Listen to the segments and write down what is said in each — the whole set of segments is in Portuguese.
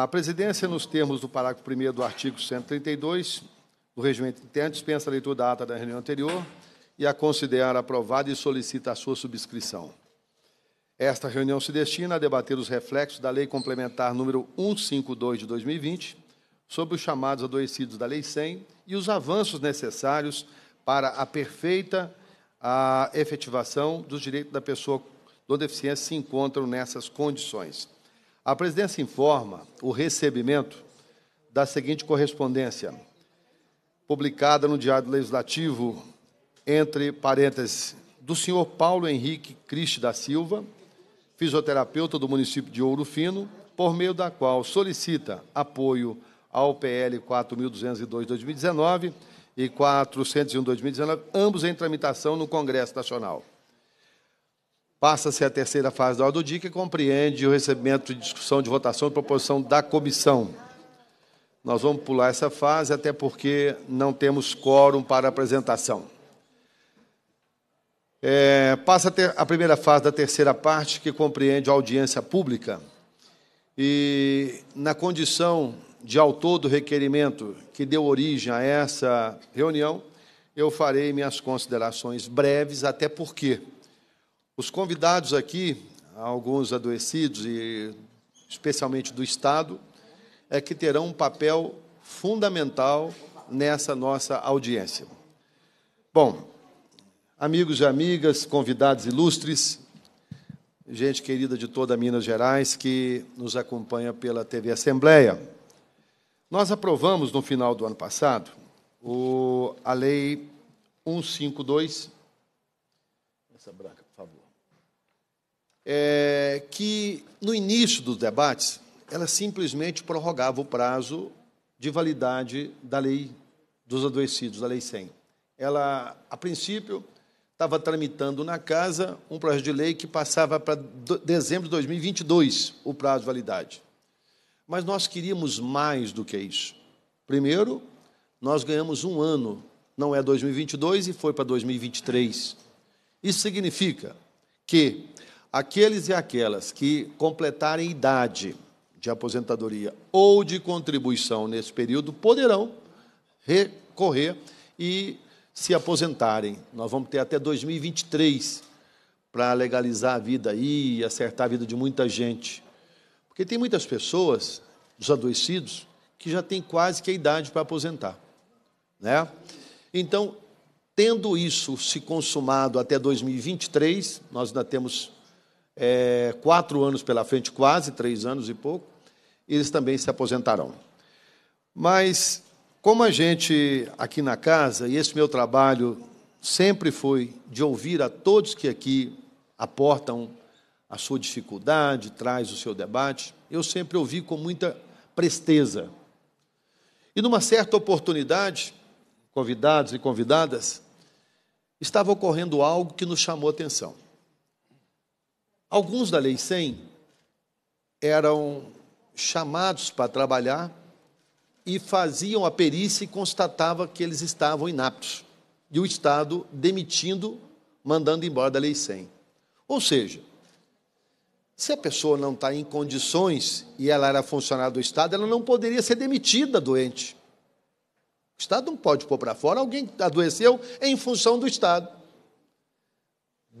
A presidência, nos termos do parágrafo 1 do artigo 132 do Regimento Interno, dispensa a leitura da ata da reunião anterior e a considera aprovada e solicita a sua subscrição. Esta reunião se destina a debater os reflexos da Lei Complementar número 152 de 2020, sobre os chamados adoecidos da Lei 100 e os avanços necessários para a perfeita a efetivação dos direitos da pessoa com deficiência se encontram nessas condições. A presidência informa o recebimento da seguinte correspondência, publicada no Diário Legislativo, entre parênteses, do senhor Paulo Henrique Criste da Silva, fisioterapeuta do município de Ouro Fino, por meio da qual solicita apoio ao PL 4202-2019 e 401-2019, ambos em tramitação no Congresso Nacional. Passa-se a terceira fase da ordem do dia, que compreende o recebimento de discussão de votação e proposição da comissão. Nós vamos pular essa fase, até porque não temos quórum para apresentação. É, passa a, ter, a primeira fase da terceira parte, que compreende a audiência pública. E, na condição de autor do requerimento que deu origem a essa reunião, eu farei minhas considerações breves, até porque os convidados aqui, alguns adoecidos e especialmente do Estado, é que terão um papel fundamental nessa nossa audiência. Bom, amigos e amigas, convidados ilustres, gente querida de toda Minas Gerais que nos acompanha pela TV Assembleia. Nós aprovamos no final do ano passado o, a Lei 152, essa branca, é, que no início dos debates ela simplesmente prorrogava o prazo de validade da lei dos adoecidos, da lei 100. Ela, a princípio, estava tramitando na casa um projeto de lei que passava para dezembro de 2022 o prazo de validade. Mas nós queríamos mais do que isso. Primeiro, nós ganhamos um ano, não é 2022 e foi para 2023. Isso significa que Aqueles e aquelas que completarem idade de aposentadoria ou de contribuição nesse período poderão recorrer e se aposentarem. Nós vamos ter até 2023 para legalizar a vida aí e acertar a vida de muita gente. Porque tem muitas pessoas, dos adoecidos, que já têm quase que a idade para aposentar. Né? Então, tendo isso se consumado até 2023, nós ainda temos é, quatro anos pela frente, quase três anos e pouco, eles também se aposentarão. Mas, como a gente aqui na casa, e esse meu trabalho sempre foi de ouvir a todos que aqui aportam a sua dificuldade, traz o seu debate, eu sempre ouvi com muita presteza. E numa certa oportunidade, convidados e convidadas, estava ocorrendo algo que nos chamou a atenção. Alguns da Lei 100 eram chamados para trabalhar e faziam a perícia e constatava que eles estavam inaptos. E o Estado demitindo, mandando embora da Lei 100. Ou seja, se a pessoa não está em condições e ela era funcionária do Estado, ela não poderia ser demitida doente. O Estado não pode pôr para fora alguém que adoeceu em função do Estado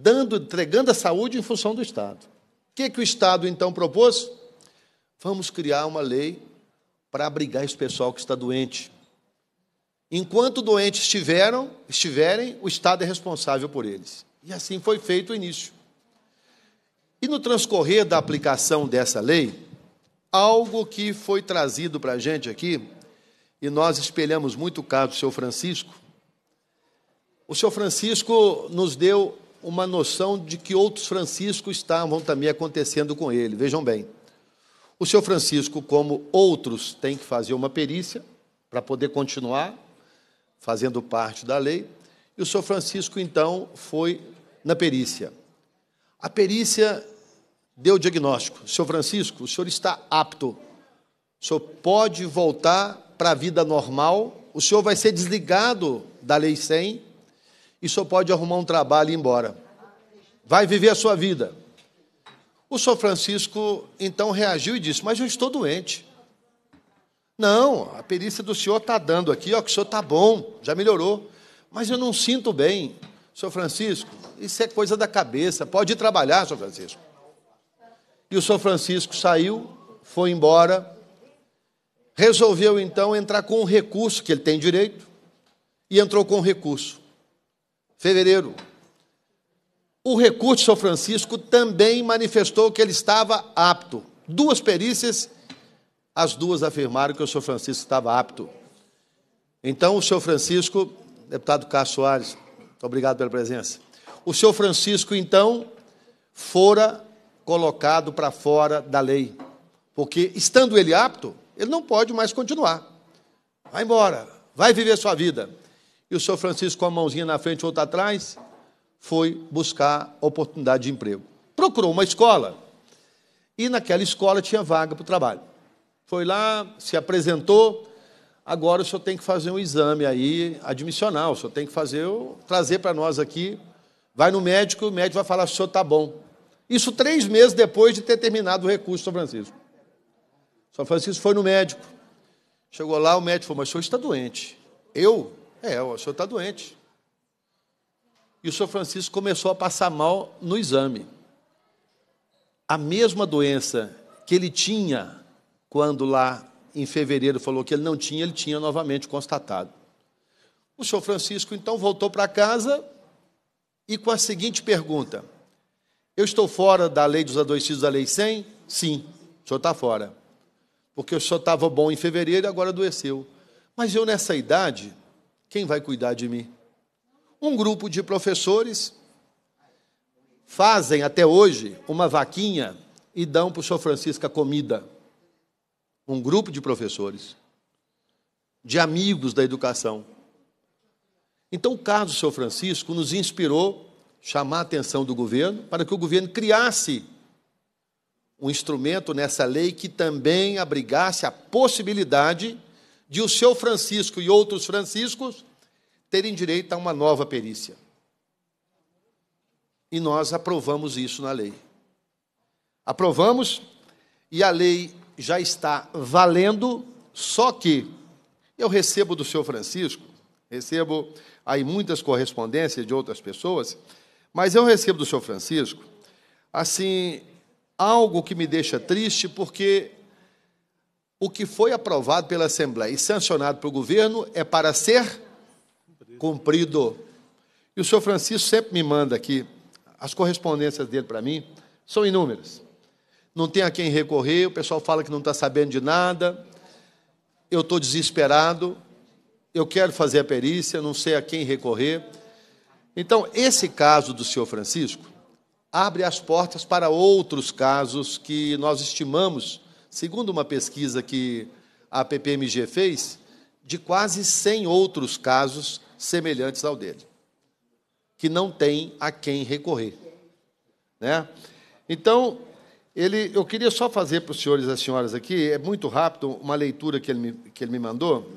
dando, entregando a saúde em função do Estado. O que, é que o Estado então propôs? Vamos criar uma lei para abrigar esse pessoal que está doente. Enquanto doentes estiveram, estiverem, o Estado é responsável por eles. E assim foi feito o início. E no transcorrer da aplicação dessa lei, algo que foi trazido para a gente aqui, e nós espelhamos muito o caso do seu Francisco. O senhor Francisco nos deu uma noção de que outros Franciscos estavam também acontecendo com ele. Vejam bem, o seu Francisco, como outros, tem que fazer uma perícia para poder continuar fazendo parte da lei. E o seu Francisco, então, foi na perícia. A perícia deu o diagnóstico. Seu Francisco, o senhor está apto. O senhor pode voltar para a vida normal. O senhor vai ser desligado da Lei 100 e só pode arrumar um trabalho e ir embora. Vai viver a sua vida. O São Francisco então reagiu e disse: Mas eu estou doente. Não, a perícia do senhor está dando aqui, ó, que o senhor está bom, já melhorou. Mas eu não sinto bem. São Francisco, isso é coisa da cabeça, pode ir trabalhar, São Francisco. E o São Francisco saiu, foi embora, resolveu então entrar com um recurso, que ele tem direito, e entrou com um recurso fevereiro. O recurso de São Francisco também manifestou que ele estava apto. Duas perícias, as duas afirmaram que o São Francisco estava apto. Então, o senhor Francisco, deputado Carlos Soares, obrigado pela presença. O senhor Francisco, então, fora colocado para fora da lei, porque estando ele apto, ele não pode mais continuar. Vai embora, vai viver sua vida e o senhor Francisco com a mãozinha na frente e outra atrás foi buscar oportunidade de emprego. Procurou uma escola e naquela escola tinha vaga para o trabalho. Foi lá, se apresentou. Agora o senhor tem que fazer um exame aí admissional. O senhor tem que fazer, trazer para nós aqui. Vai no médico, o médico vai falar se o senhor está bom. Isso três meses depois de ter terminado o recurso, São Francisco. São Francisco foi no médico. Chegou lá, o médico falou: Mas o senhor está doente. Eu? É, o senhor está doente. E o senhor Francisco começou a passar mal no exame. A mesma doença que ele tinha quando lá em fevereiro falou que ele não tinha, ele tinha novamente constatado. O senhor Francisco então voltou para casa e com a seguinte pergunta: Eu estou fora da lei dos adoecidos da lei 100? Sim, o senhor está fora. Porque o senhor estava bom em fevereiro e agora adoeceu. Mas eu, nessa idade, quem vai cuidar de mim? Um grupo de professores fazem até hoje uma vaquinha e dão para o São Francisco a comida. Um grupo de professores, de amigos da educação. Então, o caso do São Francisco nos inspirou chamar a atenção do governo para que o governo criasse um instrumento nessa lei que também abrigasse a possibilidade de o seu Francisco e outros franciscos terem direito a uma nova perícia. E nós aprovamos isso na lei. Aprovamos e a lei já está valendo, só que eu recebo do seu Francisco, recebo aí muitas correspondências de outras pessoas, mas eu recebo do seu Francisco assim algo que me deixa triste porque o que foi aprovado pela Assembleia e sancionado pelo governo é para ser cumprido. E o senhor Francisco sempre me manda aqui, as correspondências dele para mim são inúmeras. Não tem a quem recorrer, o pessoal fala que não está sabendo de nada, eu estou desesperado, eu quero fazer a perícia, não sei a quem recorrer. Então, esse caso do senhor Francisco abre as portas para outros casos que nós estimamos Segundo uma pesquisa que a PPMG fez, de quase 100 outros casos semelhantes ao dele, que não tem a quem recorrer. Né? Então, ele, eu queria só fazer para os senhores e as senhoras aqui, é muito rápido, uma leitura que ele me, que ele me mandou.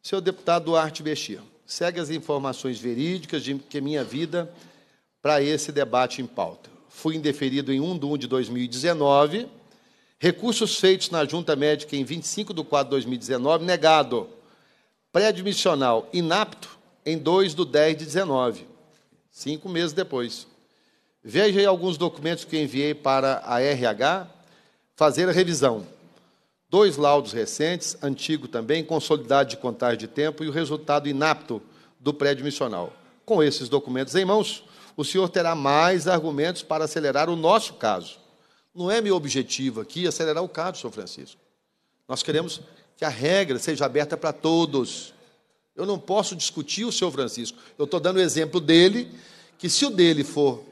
Senhor deputado Duarte Bexir, segue as informações verídicas de que minha vida para esse debate em pauta. Fui indeferido em 1 de 1 de 2019 Recursos feitos na junta médica em 25 de 4 de 2019, negado. pré missional inapto em 2 de 10 de 19, cinco meses depois. Veja aí alguns documentos que enviei para a RH fazer a revisão. Dois laudos recentes, antigo também, consolidado de contagem de tempo e o resultado inapto do pré missional. Com esses documentos em mãos, o senhor terá mais argumentos para acelerar o nosso caso. Não é meu objetivo aqui acelerar o caso, Sr. São Francisco. Nós queremos que a regra seja aberta para todos. Eu não posso discutir o seu Francisco. Eu estou dando o exemplo dele, que se o dele for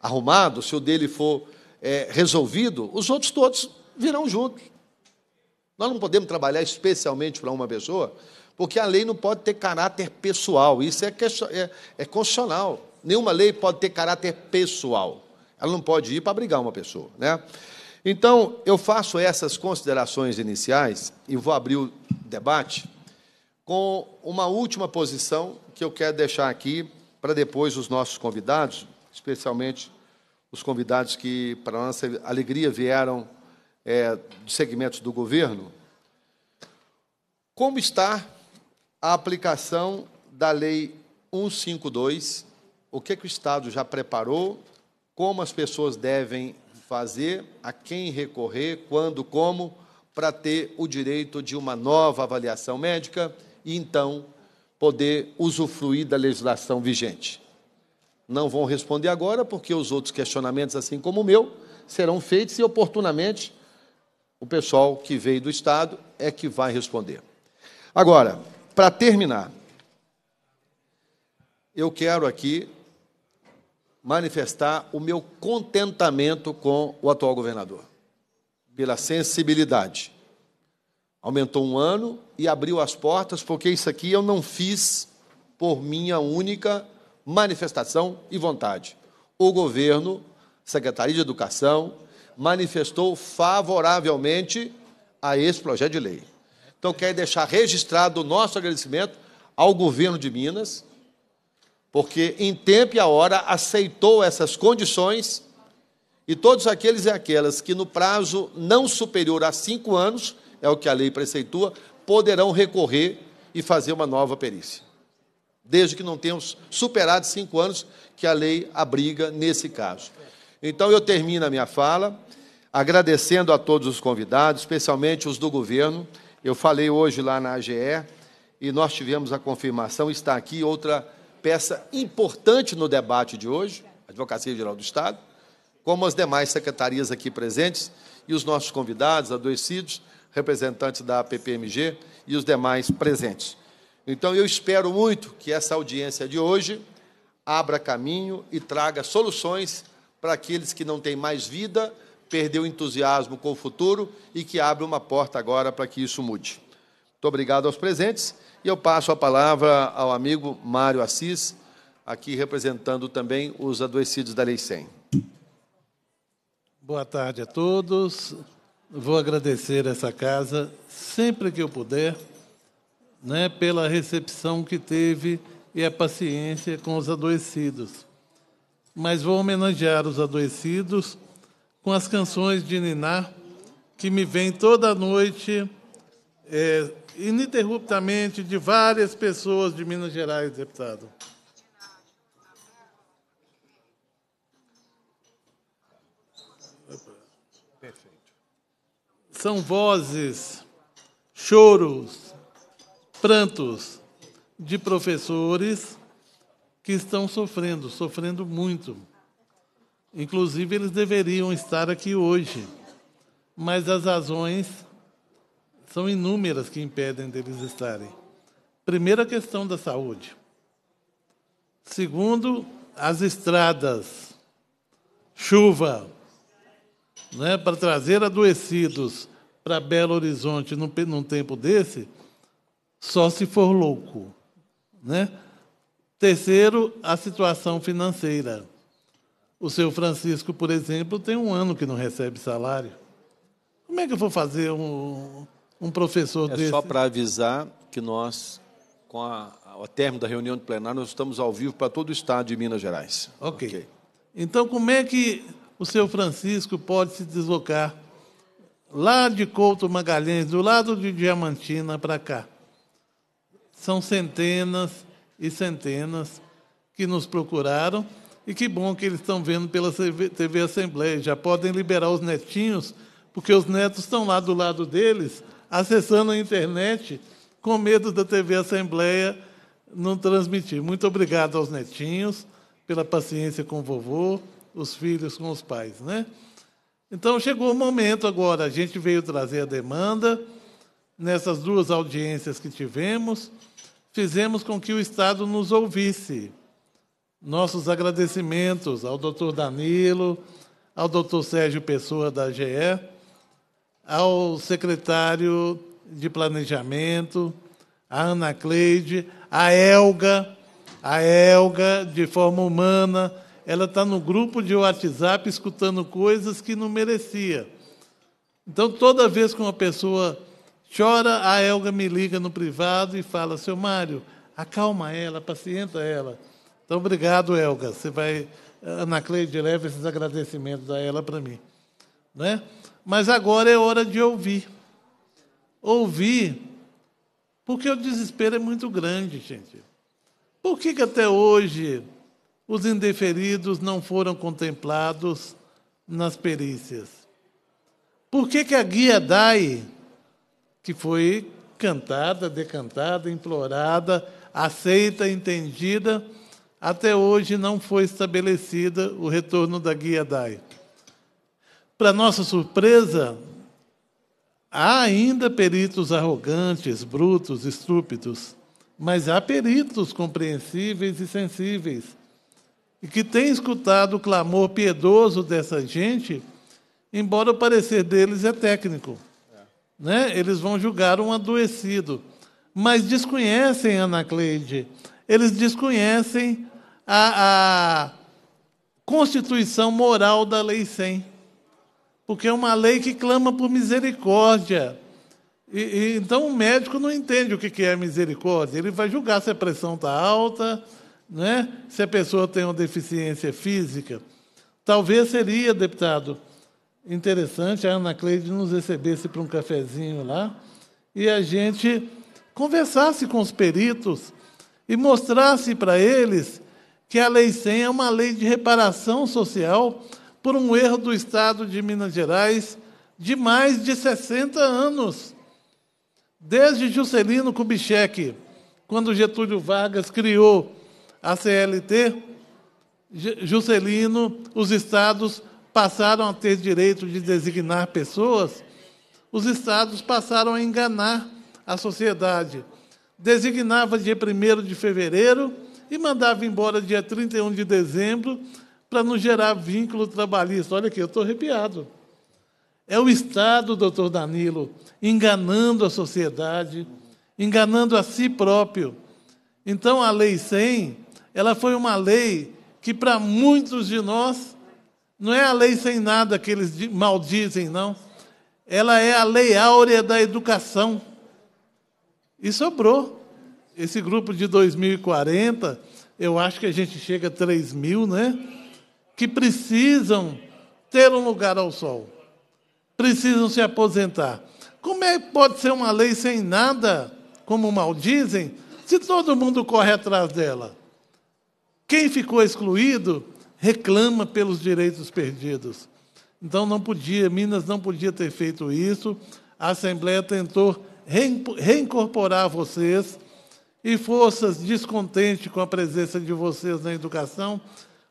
arrumado, se o dele for é, resolvido, os outros todos virão juntos. Nós não podemos trabalhar especialmente para uma pessoa, porque a lei não pode ter caráter pessoal. Isso é, é, é constitucional. Nenhuma lei pode ter caráter pessoal. Ela não pode ir para brigar uma pessoa. Né? Então, eu faço essas considerações iniciais e vou abrir o debate com uma última posição que eu quero deixar aqui para depois os nossos convidados, especialmente os convidados que, para nossa alegria, vieram é, de segmentos do governo. Como está a aplicação da Lei 152? O que, que o Estado já preparou como as pessoas devem fazer, a quem recorrer, quando, como, para ter o direito de uma nova avaliação médica e então poder usufruir da legislação vigente. Não vão responder agora, porque os outros questionamentos, assim como o meu, serão feitos e oportunamente o pessoal que veio do Estado é que vai responder. Agora, para terminar, eu quero aqui manifestar o meu contentamento com o atual governador, pela sensibilidade. Aumentou um ano e abriu as portas, porque isso aqui eu não fiz por minha única manifestação e vontade. O governo, Secretaria de Educação, manifestou favoravelmente a esse projeto de lei. Então, quero deixar registrado o nosso agradecimento ao governo de Minas, porque em tempo e a hora aceitou essas condições, e todos aqueles e aquelas que no prazo não superior a cinco anos, é o que a lei preceitua, poderão recorrer e fazer uma nova perícia. Desde que não tenhamos superado cinco anos que a lei abriga nesse caso. Então eu termino a minha fala agradecendo a todos os convidados, especialmente os do governo. Eu falei hoje lá na AGE e nós tivemos a confirmação, está aqui outra peça importante no debate de hoje, a Advocacia Geral do Estado, como as demais secretarias aqui presentes e os nossos convidados, adoecidos, representantes da PPMG e os demais presentes. Então, eu espero muito que essa audiência de hoje abra caminho e traga soluções para aqueles que não têm mais vida, perdeu entusiasmo com o futuro e que abre uma porta agora para que isso mude. Muito obrigado aos presentes e eu passo a palavra ao amigo Mário Assis, aqui representando também os adoecidos da Lei 100. Boa tarde a todos. Vou agradecer essa casa sempre que eu puder, né, pela recepção que teve e a paciência com os adoecidos. Mas vou homenagear os adoecidos com as canções de Niná que me vem toda noite é, ininterruptamente de várias pessoas de Minas Gerais, deputado. São vozes, choros, prantos de professores que estão sofrendo, sofrendo muito. Inclusive, eles deveriam estar aqui hoje, mas as razões são inúmeras que impedem deles estarem. Primeiro, a questão da saúde. Segundo, as estradas, chuva, né, para trazer adoecidos para Belo Horizonte num, num tempo desse, só se for louco. Né? Terceiro, a situação financeira. O seu Francisco, por exemplo, tem um ano que não recebe salário. Como é que eu vou fazer um, um professor é desse. só para avisar que nós, com a, termo término da reunião de plenário, nós estamos ao vivo para todo o estado de Minas Gerais. Okay. ok. Então, como é que o seu Francisco pode se deslocar lá de Couto Magalhães, do lado de Diamantina, para cá? São centenas e centenas que nos procuraram. E que bom que eles estão vendo pela TV Assembleia. Já podem liberar os netinhos, porque os netos estão lá do lado deles acessando a internet com medo da TV Assembleia não transmitir. Muito obrigado aos netinhos pela paciência com o vovô, os filhos com os pais, né? Então chegou o momento agora, a gente veio trazer a demanda nessas duas audiências que tivemos, fizemos com que o Estado nos ouvisse. Nossos agradecimentos ao doutor Danilo, ao doutor Sérgio Pessoa da GE, ao secretário de Planejamento, a Ana Cleide, a Elga, a Elga, de forma humana, ela está no grupo de WhatsApp escutando coisas que não merecia. Então, toda vez que uma pessoa chora, a Elga me liga no privado e fala: Seu Mário, acalma ela, pacienta ela. Então, obrigado, Elga. Você vai. Ana Cleide, leva esses agradecimentos a ela para mim. Né? Mas agora é hora de ouvir. Ouvir, porque o desespero é muito grande, gente. Por que, que até hoje os indeferidos não foram contemplados nas perícias? Por que, que a guia DAI, que foi cantada, decantada, implorada, aceita, entendida, até hoje não foi estabelecida o retorno da guia DAI. Para nossa surpresa, há ainda peritos arrogantes, brutos, estúpidos, mas há peritos compreensíveis e sensíveis, e que têm escutado o clamor piedoso dessa gente, embora o parecer deles é técnico. É. Né? Eles vão julgar um adoecido, mas desconhecem Anacleide, eles desconhecem a, a constituição moral da Lei 100 porque é uma lei que clama por misericórdia. E, e, então o médico não entende o que é misericórdia. Ele vai julgar se a pressão está alta, né? se a pessoa tem uma deficiência física. Talvez seria, deputado, interessante a Ana Cleide nos recebesse para um cafezinho lá e a gente conversasse com os peritos e mostrasse para eles que a Lei 100 é uma lei de reparação social por um erro do Estado de Minas Gerais de mais de 60 anos. Desde Juscelino Kubitschek, quando Getúlio Vargas criou a CLT, Juscelino, os estados passaram a ter direito de designar pessoas, os estados passaram a enganar a sociedade. Designava dia 1 de fevereiro e mandava embora dia 31 de dezembro, para não gerar vínculo trabalhista. Olha aqui, eu estou arrepiado. É o Estado, doutor Danilo, enganando a sociedade, enganando a si próprio. Então, a Lei 100, ela foi uma lei que, para muitos de nós, não é a lei sem nada que eles maldizem, não. Ela é a lei áurea da educação. E sobrou. Esse grupo de 2040, eu acho que a gente chega a 3 mil, né? que precisam ter um lugar ao sol, precisam se aposentar. Como é que pode ser uma lei sem nada, como maldizem, se todo mundo corre atrás dela? Quem ficou excluído reclama pelos direitos perdidos. Então não podia, Minas não podia ter feito isso. A Assembleia tentou reincorporar vocês e forças descontentes com a presença de vocês na educação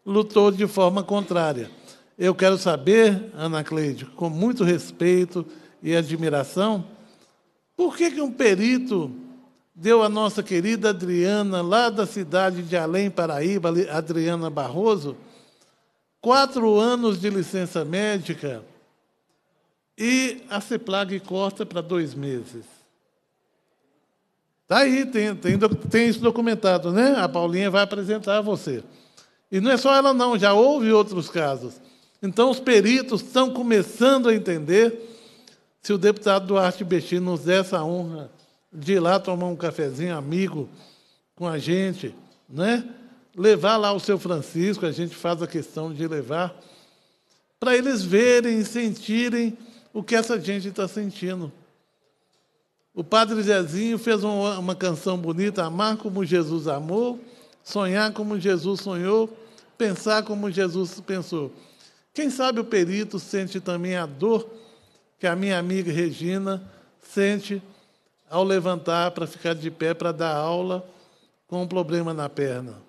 lutou de forma contrária. Eu quero saber, Ana Cleide, com muito respeito e admiração, por que, que um perito deu à nossa querida Adriana, lá da cidade de Além Paraíba, Adriana Barroso, quatro anos de licença médica e a CEPLAG corta para dois meses. Está aí, tem, tem, tem isso documentado, né? A Paulinha vai apresentar a você. E não é só ela, não, já houve outros casos. Então, os peritos estão começando a entender se o deputado Duarte Bechir nos der essa honra de ir lá tomar um cafezinho amigo com a gente, né? levar lá o seu Francisco, a gente faz a questão de levar, para eles verem e sentirem o que essa gente está sentindo. O padre Zezinho fez uma, uma canção bonita, Amar como Jesus amou, Sonhar como Jesus sonhou pensar como Jesus pensou. Quem sabe o perito sente também a dor que a minha amiga Regina sente ao levantar para ficar de pé para dar aula com um problema na perna.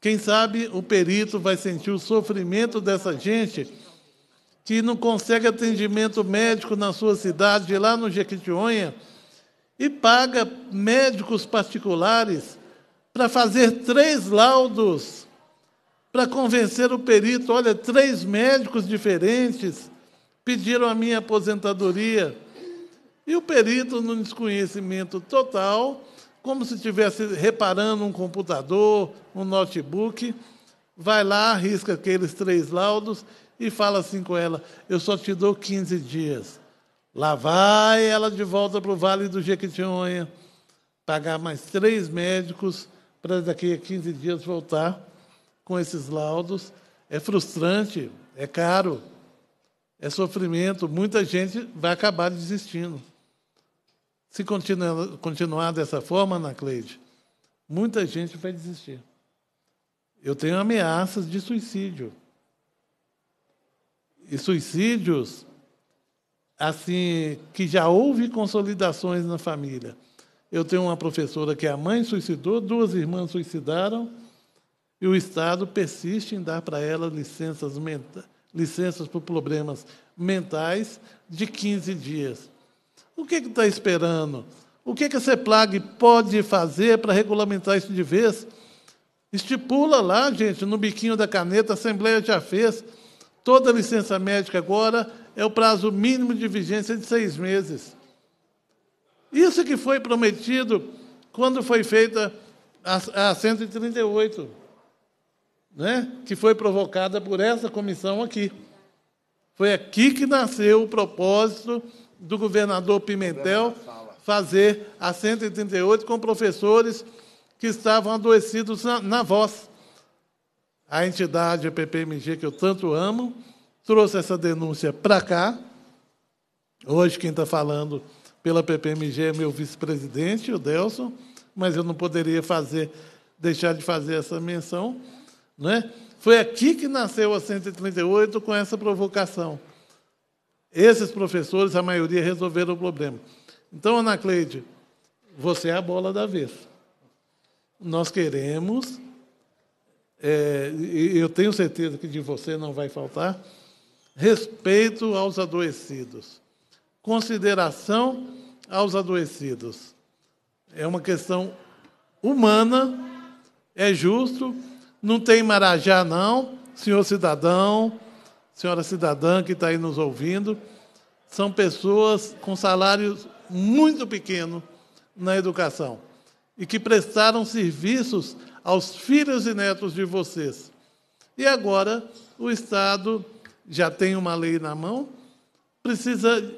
Quem sabe o perito vai sentir o sofrimento dessa gente que não consegue atendimento médico na sua cidade, lá no Jequitinhonha, e paga médicos particulares para fazer três laudos para convencer o perito. Olha, três médicos diferentes pediram a minha aposentadoria. E o perito, no desconhecimento total, como se estivesse reparando um computador, um notebook, vai lá, arrisca aqueles três laudos e fala assim com ela: Eu só te dou 15 dias. Lá vai ela de volta para o Vale do Jequitinhonha, pagar mais três médicos para daqui a 15 dias voltar com esses laudos. É frustrante, é caro, é sofrimento. Muita gente vai acabar desistindo. Se continuar dessa forma, Ana Cleide, muita gente vai desistir. Eu tenho ameaças de suicídio. E suicídios, assim, que já houve consolidações na família. Eu tenho uma professora que é a mãe suicidou, duas irmãs suicidaram, e o Estado persiste em dar para ela licenças, licenças por problemas mentais de 15 dias. O que está esperando? O que, que a CEPLAG pode fazer para regulamentar isso de vez? Estipula lá, gente, no biquinho da caneta, a Assembleia já fez. Toda licença médica agora é o prazo mínimo de vigência de seis meses. Isso que foi prometido quando foi feita a 138 né, que foi provocada por essa comissão aqui. Foi aqui que nasceu o propósito do governador Pimentel fazer a 138 com professores que estavam adoecidos na, na voz. A entidade a PPMG, que eu tanto amo, trouxe essa denúncia para cá. Hoje, quem está falando pela PPMG é meu vice-presidente, o Delson, mas eu não poderia fazer, deixar de fazer essa menção né? Foi aqui que nasceu a 138 com essa provocação. Esses professores, a maioria, resolveram o problema. Então, Ana Cleide, você é a bola da vez. Nós queremos, é, e eu tenho certeza que de você não vai faltar, respeito aos adoecidos, consideração aos adoecidos. É uma questão humana, é justo não tem marajá, não, senhor cidadão, senhora cidadã que está aí nos ouvindo. São pessoas com salários muito pequenos na educação e que prestaram serviços aos filhos e netos de vocês. E agora o Estado já tem uma lei na mão, precisa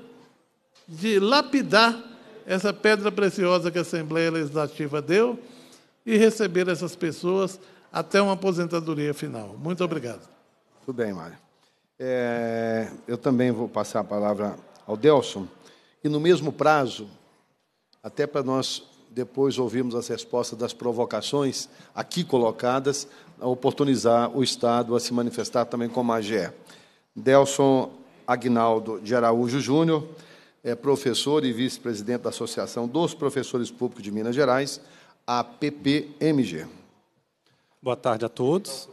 de lapidar essa pedra preciosa que a Assembleia Legislativa deu e receber essas pessoas até uma aposentadoria final. Muito obrigado. Tudo bem, Mário. É, eu também vou passar a palavra ao Delson. E no mesmo prazo, até para nós depois ouvirmos as respostas das provocações aqui colocadas, a oportunizar o Estado a se manifestar também como AGE. Delson Agnaldo de Araújo Júnior é professor e vice-presidente da Associação dos Professores Públicos de Minas Gerais, APPMG. Boa tarde a todos.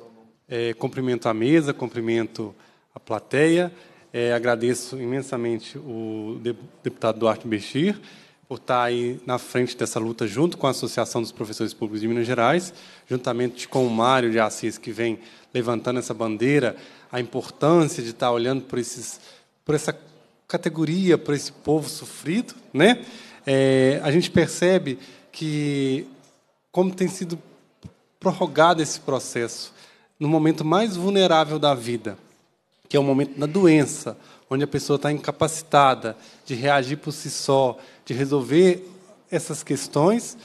É, cumprimento a mesa, cumprimento a plateia. É, agradeço imensamente o deputado Duarte Bechir por estar aí na frente dessa luta junto com a Associação dos Professores Públicos de Minas Gerais, juntamente com o Mário de Assis, que vem levantando essa bandeira, a importância de estar olhando por, esses, por essa categoria, por esse povo sofrido. Né? É, a gente percebe que, como tem sido prorrogado esse processo no momento mais vulnerável da vida, que é o momento da doença, onde a pessoa está incapacitada de reagir por si só, de resolver essas questões,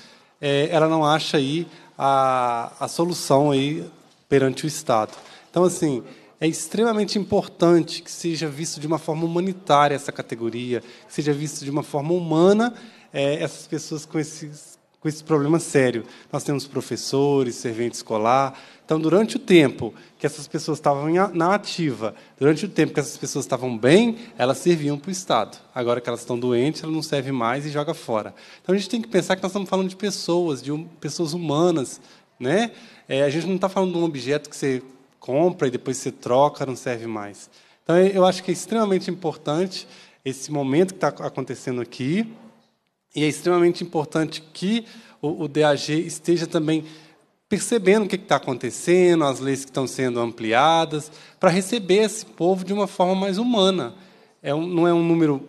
é, ela não acha aí a, a solução aí perante o Estado. Então, assim, é extremamente importante que seja visto de uma forma humanitária essa categoria, que seja visto de uma forma humana é, essas pessoas com esses com esse problema sério. Nós temos professores, servente escolar. Então, durante o tempo que essas pessoas estavam na ativa, durante o tempo que essas pessoas estavam bem, elas serviam para o Estado. Agora que elas estão doentes, ela não serve mais e joga fora. Então, a gente tem que pensar que nós estamos falando de pessoas, de pessoas humanas. Né? É, a gente não está falando de um objeto que você compra e depois você troca, não serve mais. Então, eu acho que é extremamente importante esse momento que está acontecendo aqui. E é extremamente importante que o, o DAG esteja também percebendo o que está acontecendo, as leis que estão sendo ampliadas, para receber esse povo de uma forma mais humana. É um, não é um número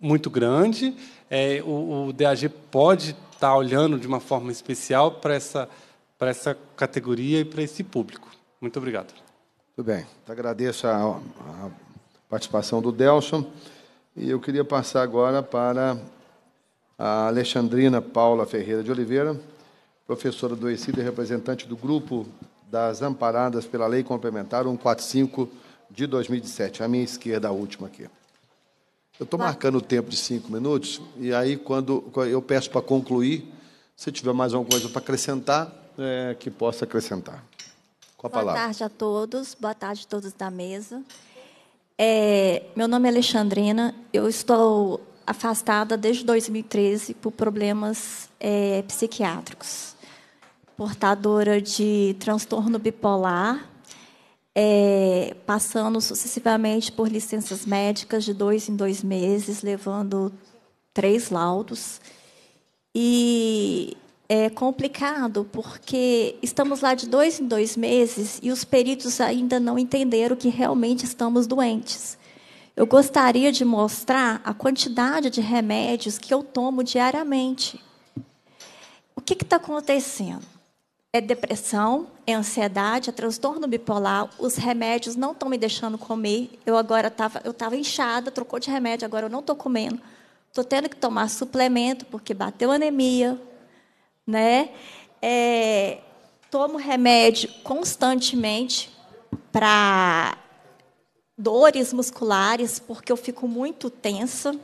muito grande, é, o, o, DAG pode estar tá olhando de uma forma especial para essa, para essa categoria e para esse público. Muito obrigado. Muito bem. Então, agradeço a, a participação do Delson. E eu queria passar agora para a Alexandrina Paula Ferreira de Oliveira, professora adoecida e representante do grupo das amparadas pela Lei Complementar 145 de 2007. À minha esquerda, a última aqui. Eu estou marcando o tempo de cinco minutos, e aí, quando eu peço para concluir, se tiver mais alguma coisa para acrescentar, é, que possa acrescentar. Com a boa palavra. Boa tarde a todos, boa tarde a todos da mesa. É, meu nome é Alexandrina, eu estou afastada desde 2013 por problemas é, psiquiátricos. Portadora de transtorno bipolar, é, passando sucessivamente por licenças médicas de dois em dois meses, levando três laudos. E é complicado porque estamos lá de dois em dois meses e os peritos ainda não entenderam que realmente estamos doentes. Eu gostaria de mostrar a quantidade de remédios que eu tomo diariamente. O que está acontecendo? É depressão, é ansiedade, é transtorno bipolar. Os remédios não estão me deixando comer. Eu agora estava eu tava inchada, trocou de remédio, agora eu não estou comendo. Estou tendo que tomar suplemento porque bateu anemia, né? É, tomo remédio constantemente para dores musculares, porque eu fico muito tensa.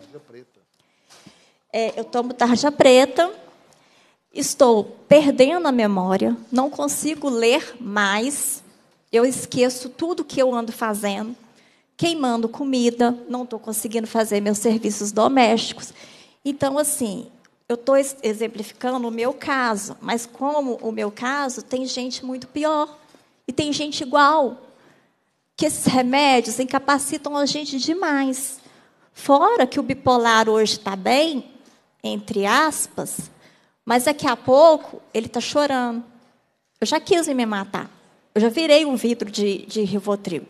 É, eu tomo tarja preta, estou perdendo a memória, não consigo ler mais, eu esqueço tudo que eu ando fazendo, queimando comida, não estou conseguindo fazer meus serviços domésticos. Então, assim, eu estou exemplificando o meu caso, mas como o meu caso, tem gente muito pior e tem gente igual que esses remédios incapacitam a gente demais. Fora que o bipolar hoje está bem, entre aspas, mas daqui a pouco ele está chorando. Eu já quis me matar. Eu já virei um vidro de, de Rivotril.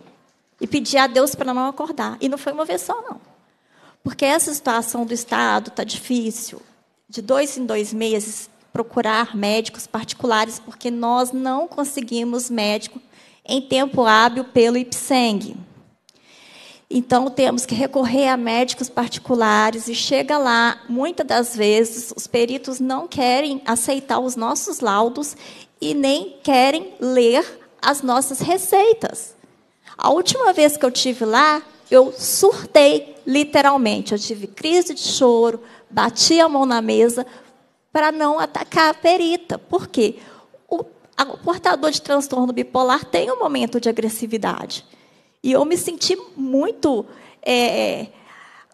E pedi a Deus para não acordar. E não foi uma vez só, não. Porque essa situação do Estado está difícil. De dois em dois meses, procurar médicos particulares, porque nós não conseguimos médico em tempo hábil pelo IPSENG. Então, temos que recorrer a médicos particulares e chega lá, muitas das vezes, os peritos não querem aceitar os nossos laudos e nem querem ler as nossas receitas. A última vez que eu tive lá, eu surtei, literalmente. Eu tive crise de choro, bati a mão na mesa para não atacar a perita. Por quê? O portador de transtorno bipolar tem um momento de agressividade. E eu me senti muito é, é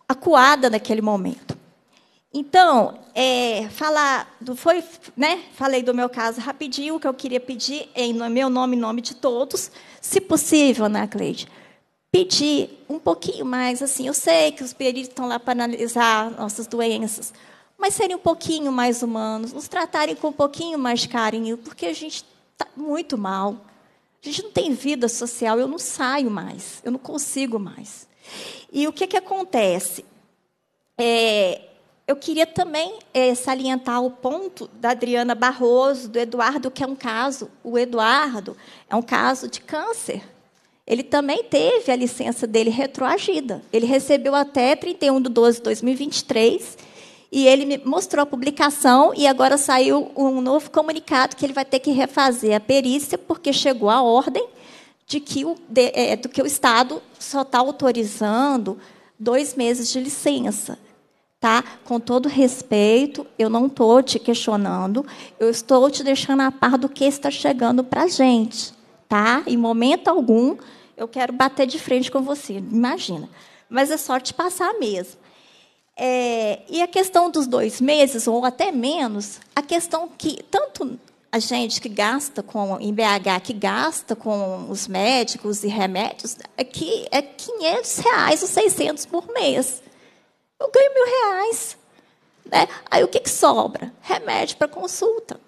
acuada naquele momento. Então, é, falar do, foi, né? Falei do meu caso rapidinho. O que eu queria pedir é, em meu nome, em nome de todos, se possível, né, Cleide? Pedir um pouquinho mais, assim. Eu sei que os peritos estão lá para analisar nossas doenças, mas serem um pouquinho mais humanos, nos tratarem com um pouquinho mais de carinho, porque a gente está muito mal. A gente não tem vida social, eu não saio mais, eu não consigo mais. E o que, que acontece? É, eu queria também é, salientar o ponto da Adriana Barroso, do Eduardo, que é um caso, o Eduardo é um caso de câncer. Ele também teve a licença dele retroagida. Ele recebeu até 31 de 12 de 2023 e ele me mostrou a publicação e agora saiu um novo comunicado que ele vai ter que refazer a perícia, porque chegou a ordem de que o, de, é, do que o Estado só está autorizando dois meses de licença. Tá? Com todo respeito, eu não estou te questionando, eu estou te deixando a par do que está chegando para a gente. Tá? Em momento algum, eu quero bater de frente com você, imagina. Mas é só te passar mesmo. É, e a questão dos dois meses, ou até menos, a questão que tanto a gente que gasta com, em BH, que gasta com os médicos e remédios, aqui é 500 é reais ou 600 por mês. Eu ganho mil reais. Né? Aí o que, que sobra? Remédio para consulta.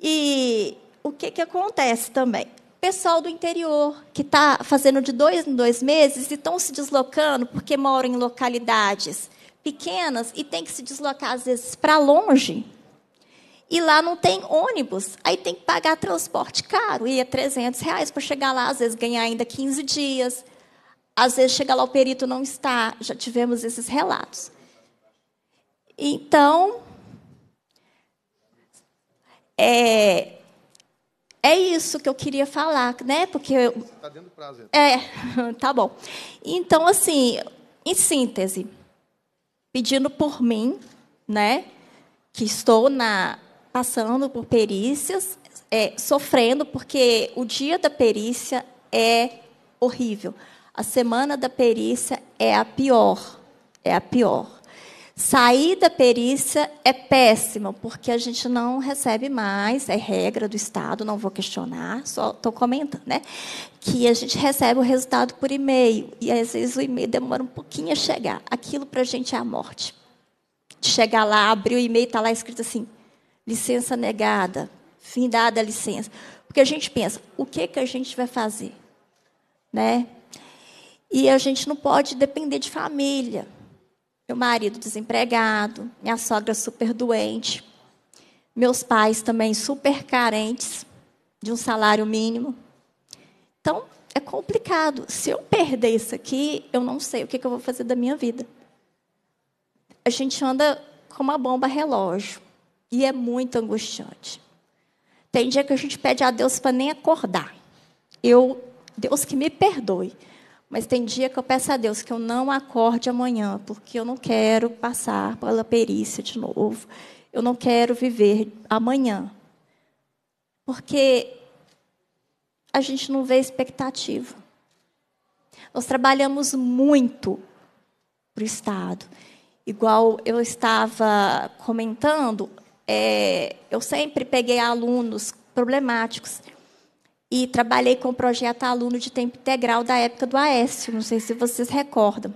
E o que, que acontece também? pessoal do interior, que está fazendo de dois em dois meses e estão se deslocando porque moram em localidades pequenas e tem que se deslocar, às vezes, para longe. E lá não tem ônibus, aí tem que pagar transporte caro, e é 300 reais para chegar lá, às vezes ganhar ainda 15 dias. Às vezes chega lá, o perito não está, já tivemos esses relatos. Então, é, é isso que eu queria falar, né? Porque está dentro do prazo. É, tá bom. Então, assim, em síntese, pedindo por mim, né? Que estou na passando por perícias, é, sofrendo porque o dia da perícia é horrível. A semana da perícia é a pior, é a pior. Sair da perícia é péssimo, porque a gente não recebe mais, é regra do Estado, não vou questionar, só estou comentando, né? Que a gente recebe o resultado por e-mail, e às vezes o e-mail demora um pouquinho a chegar. Aquilo para a gente é a morte. Chegar lá, abrir o e-mail, está lá escrito assim: licença negada, fim dada a licença. Porque a gente pensa, o que, que a gente vai fazer? Né? E a gente não pode depender de família meu marido desempregado, minha sogra super doente, meus pais também super carentes de um salário mínimo. Então, é complicado. Se eu perder isso aqui, eu não sei o que, eu vou fazer da minha vida. A gente anda com uma bomba relógio. E é muito angustiante. Tem dia que a gente pede a Deus para nem acordar. Eu, Deus que me perdoe, mas tem dia que eu peço a Deus que eu não acorde amanhã, porque eu não quero passar pela perícia de novo. Eu não quero viver amanhã. Porque a gente não vê expectativa. Nós trabalhamos muito para o Estado. Igual eu estava comentando, é, eu sempre peguei alunos problemáticos e trabalhei com o projeto aluno de tempo integral da época do Aécio, não sei se vocês recordam.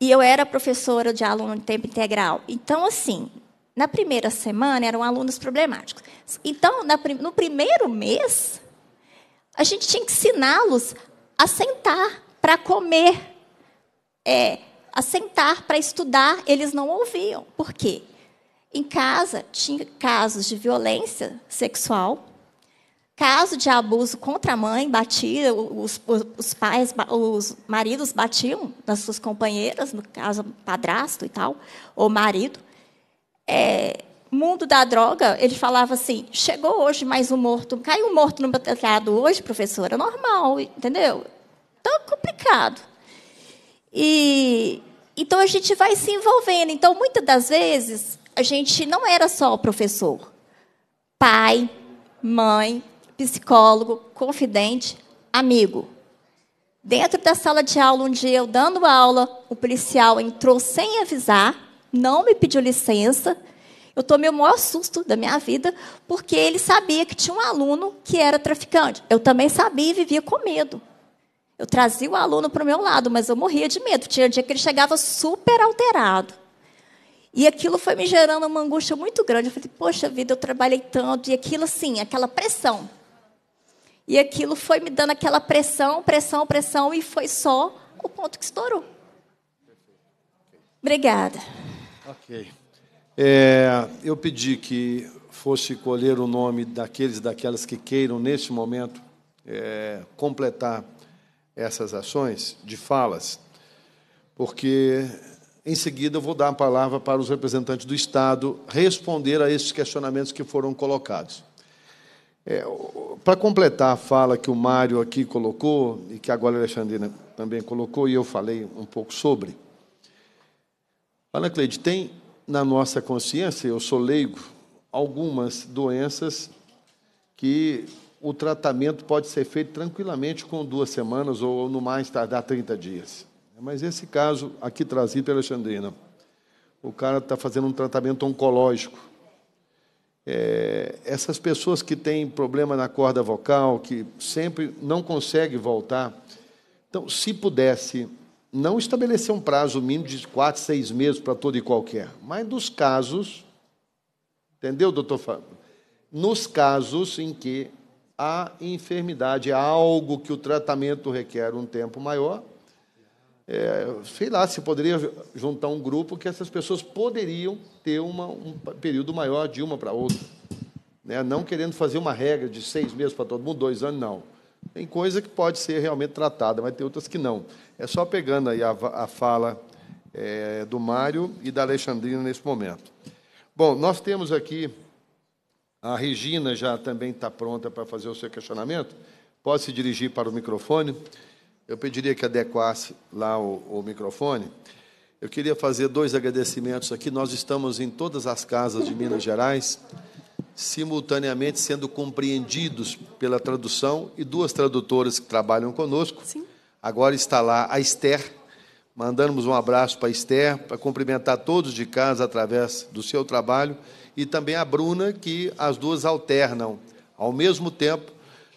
E eu era professora de aluno de tempo integral. Então, assim, na primeira semana eram alunos problemáticos. Então, no primeiro mês, a gente tinha que ensiná-los a sentar para comer, é, a sentar para estudar. Eles não ouviam. Por quê? Em casa, tinha casos de violência sexual Caso de abuso contra a mãe, batia, os, os, pais, os maridos batiam nas suas companheiras, no caso padrasto e tal, ou marido. É, mundo da droga, ele falava assim: chegou hoje mais um morto, caiu um morto no meu telhado hoje, professora, normal, entendeu? Tão complicado. E então a gente vai se envolvendo. Então muitas das vezes a gente não era só o professor, pai, mãe, psicólogo, confidente, amigo. Dentro da sala de aula, um dia eu dando aula, o policial entrou sem avisar, não me pediu licença. Eu tomei o maior susto da minha vida, porque ele sabia que tinha um aluno que era traficante. Eu também sabia e vivia com medo. Eu trazia o aluno para o meu lado, mas eu morria de medo. Tinha um dia que ele chegava super alterado. E aquilo foi me gerando uma angústia muito grande. Eu falei, poxa vida, eu trabalhei tanto. E aquilo, assim, aquela pressão. E aquilo foi me dando aquela pressão, pressão, pressão, e foi só o ponto que estourou. Obrigada. Ok. É, eu pedi que fosse colher o nome daqueles e daquelas que queiram, neste momento, é, completar essas ações de falas, porque em seguida eu vou dar a palavra para os representantes do Estado responder a esses questionamentos que foram colocados. É, Para completar a fala que o Mário aqui colocou, e que agora a Alexandrina também colocou, e eu falei um pouco sobre. Ana Cleide, tem na nossa consciência, eu sou leigo, algumas doenças que o tratamento pode ser feito tranquilamente com duas semanas ou no mais tardar 30 dias. Mas esse caso aqui trazido pela Alexandrina, o cara está fazendo um tratamento oncológico é, essas pessoas que têm problema na corda vocal, que sempre não conseguem voltar. Então, se pudesse, não estabelecer um prazo mínimo de quatro, seis meses para todo e qualquer, mas dos casos, entendeu, doutor Fábio? Nos casos em que a enfermidade é algo que o tratamento requer um tempo maior, é, sei lá, se poderia juntar um grupo que essas pessoas poderiam ter uma, um período maior de uma para outra. Né? Não querendo fazer uma regra de seis meses para todo mundo, dois anos, não. Tem coisa que pode ser realmente tratada, mas tem outras que não. É só pegando aí a, a fala é, do Mário e da Alexandrina nesse momento. Bom, nós temos aqui a Regina já também está pronta para fazer o seu questionamento. Pode se dirigir para o microfone. Eu pediria que adequasse lá o, o microfone. Eu queria fazer dois agradecimentos aqui. Nós estamos em todas as casas de Minas Gerais, simultaneamente sendo compreendidos pela tradução e duas tradutoras que trabalham conosco. Sim. Agora está lá a Esther. Mandamos um abraço para a Esther, para cumprimentar todos de casa através do seu trabalho. E também a Bruna, que as duas alternam. Ao mesmo tempo,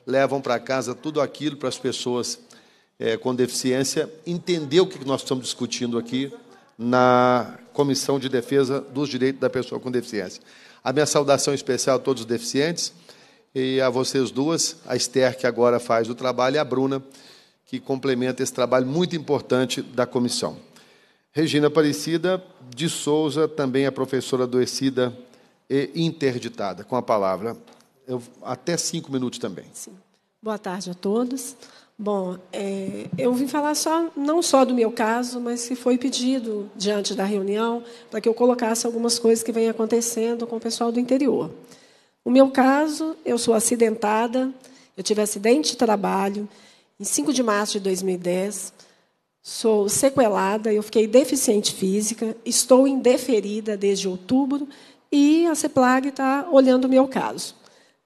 levam para casa tudo aquilo para as pessoas é, com deficiência entender o que nós estamos discutindo aqui na Comissão de Defesa dos Direitos da Pessoa com Deficiência. A minha saudação especial a todos os deficientes e a vocês duas, a Esther, que agora faz o trabalho, e a Bruna, que complementa esse trabalho muito importante da comissão. Regina Aparecida de Souza, também é professora adoecida e interditada. Com a palavra, eu, até cinco minutos também. Sim. Boa tarde a todos. Bom, é, eu vim falar só, não só do meu caso, mas que foi pedido diante da reunião para que eu colocasse algumas coisas que vêm acontecendo com o pessoal do interior. O meu caso, eu sou acidentada, eu tive acidente de trabalho em 5 de março de 2010, sou sequelada, eu fiquei deficiente física, estou indeferida desde outubro e a CEPLAG está olhando o meu caso.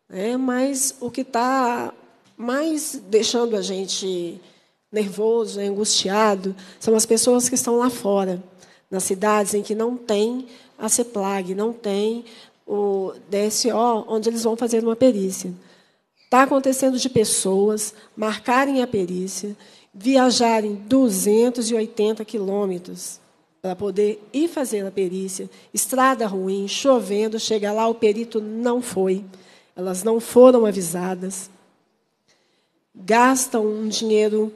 É, mas o que está mais deixando a gente nervoso, angustiado, são as pessoas que estão lá fora, nas cidades em que não tem a CEPLAG, não tem o DSO, onde eles vão fazer uma perícia. Está acontecendo de pessoas marcarem a perícia, viajarem 280 quilômetros para poder ir fazer a perícia, estrada ruim, chovendo, chega lá, o perito não foi, elas não foram avisadas gastam um dinheiro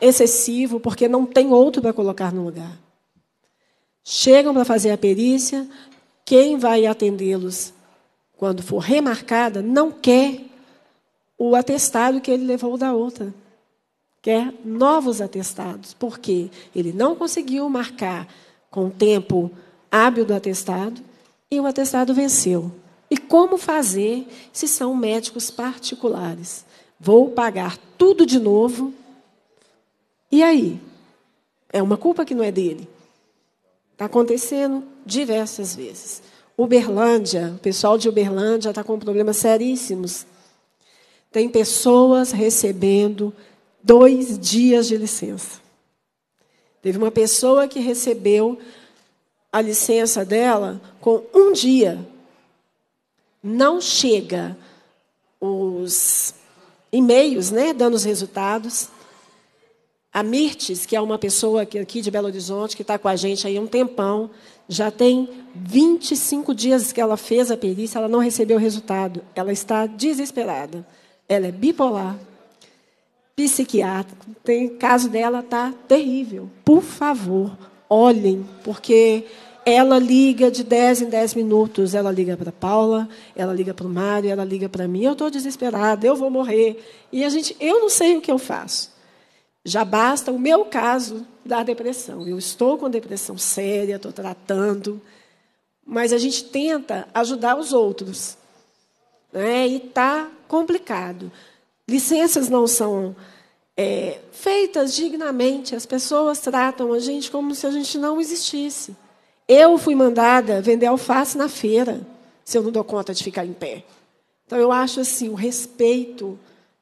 excessivo porque não tem outro para colocar no lugar. Chegam para fazer a perícia, quem vai atendê-los quando for remarcada não quer o atestado que ele levou da outra. Quer novos atestados, porque ele não conseguiu marcar com o tempo hábil do atestado e o atestado venceu. E como fazer se são médicos particulares? vou pagar tudo de novo. E aí? É uma culpa que não é dele. Está acontecendo diversas vezes. Uberlândia, o pessoal de Uberlândia está com problemas seríssimos. Tem pessoas recebendo dois dias de licença. Teve uma pessoa que recebeu a licença dela com um dia. Não chega os e-mails, né, dando os resultados. A Mirtes, que é uma pessoa é aqui de Belo Horizonte, que está com a gente aí há um tempão, já tem 25 dias que ela fez a perícia, ela não recebeu o resultado. Ela está desesperada. Ela é bipolar, psiquiatra. Tem caso dela tá terrível. Por favor, olhem, porque ela liga de 10 em 10 minutos, ela liga para Paula, ela liga para o Mário, ela liga para mim. Eu estou desesperada, eu vou morrer. E a gente, eu não sei o que eu faço. Já basta o meu caso da depressão. Eu estou com depressão séria, estou tratando, mas a gente tenta ajudar os outros. Né? E está complicado. Licenças não são é, feitas dignamente. As pessoas tratam a gente como se a gente não existisse. Eu fui mandada vender alface na feira, se eu não dou conta de ficar em pé. Então, eu acho assim: o respeito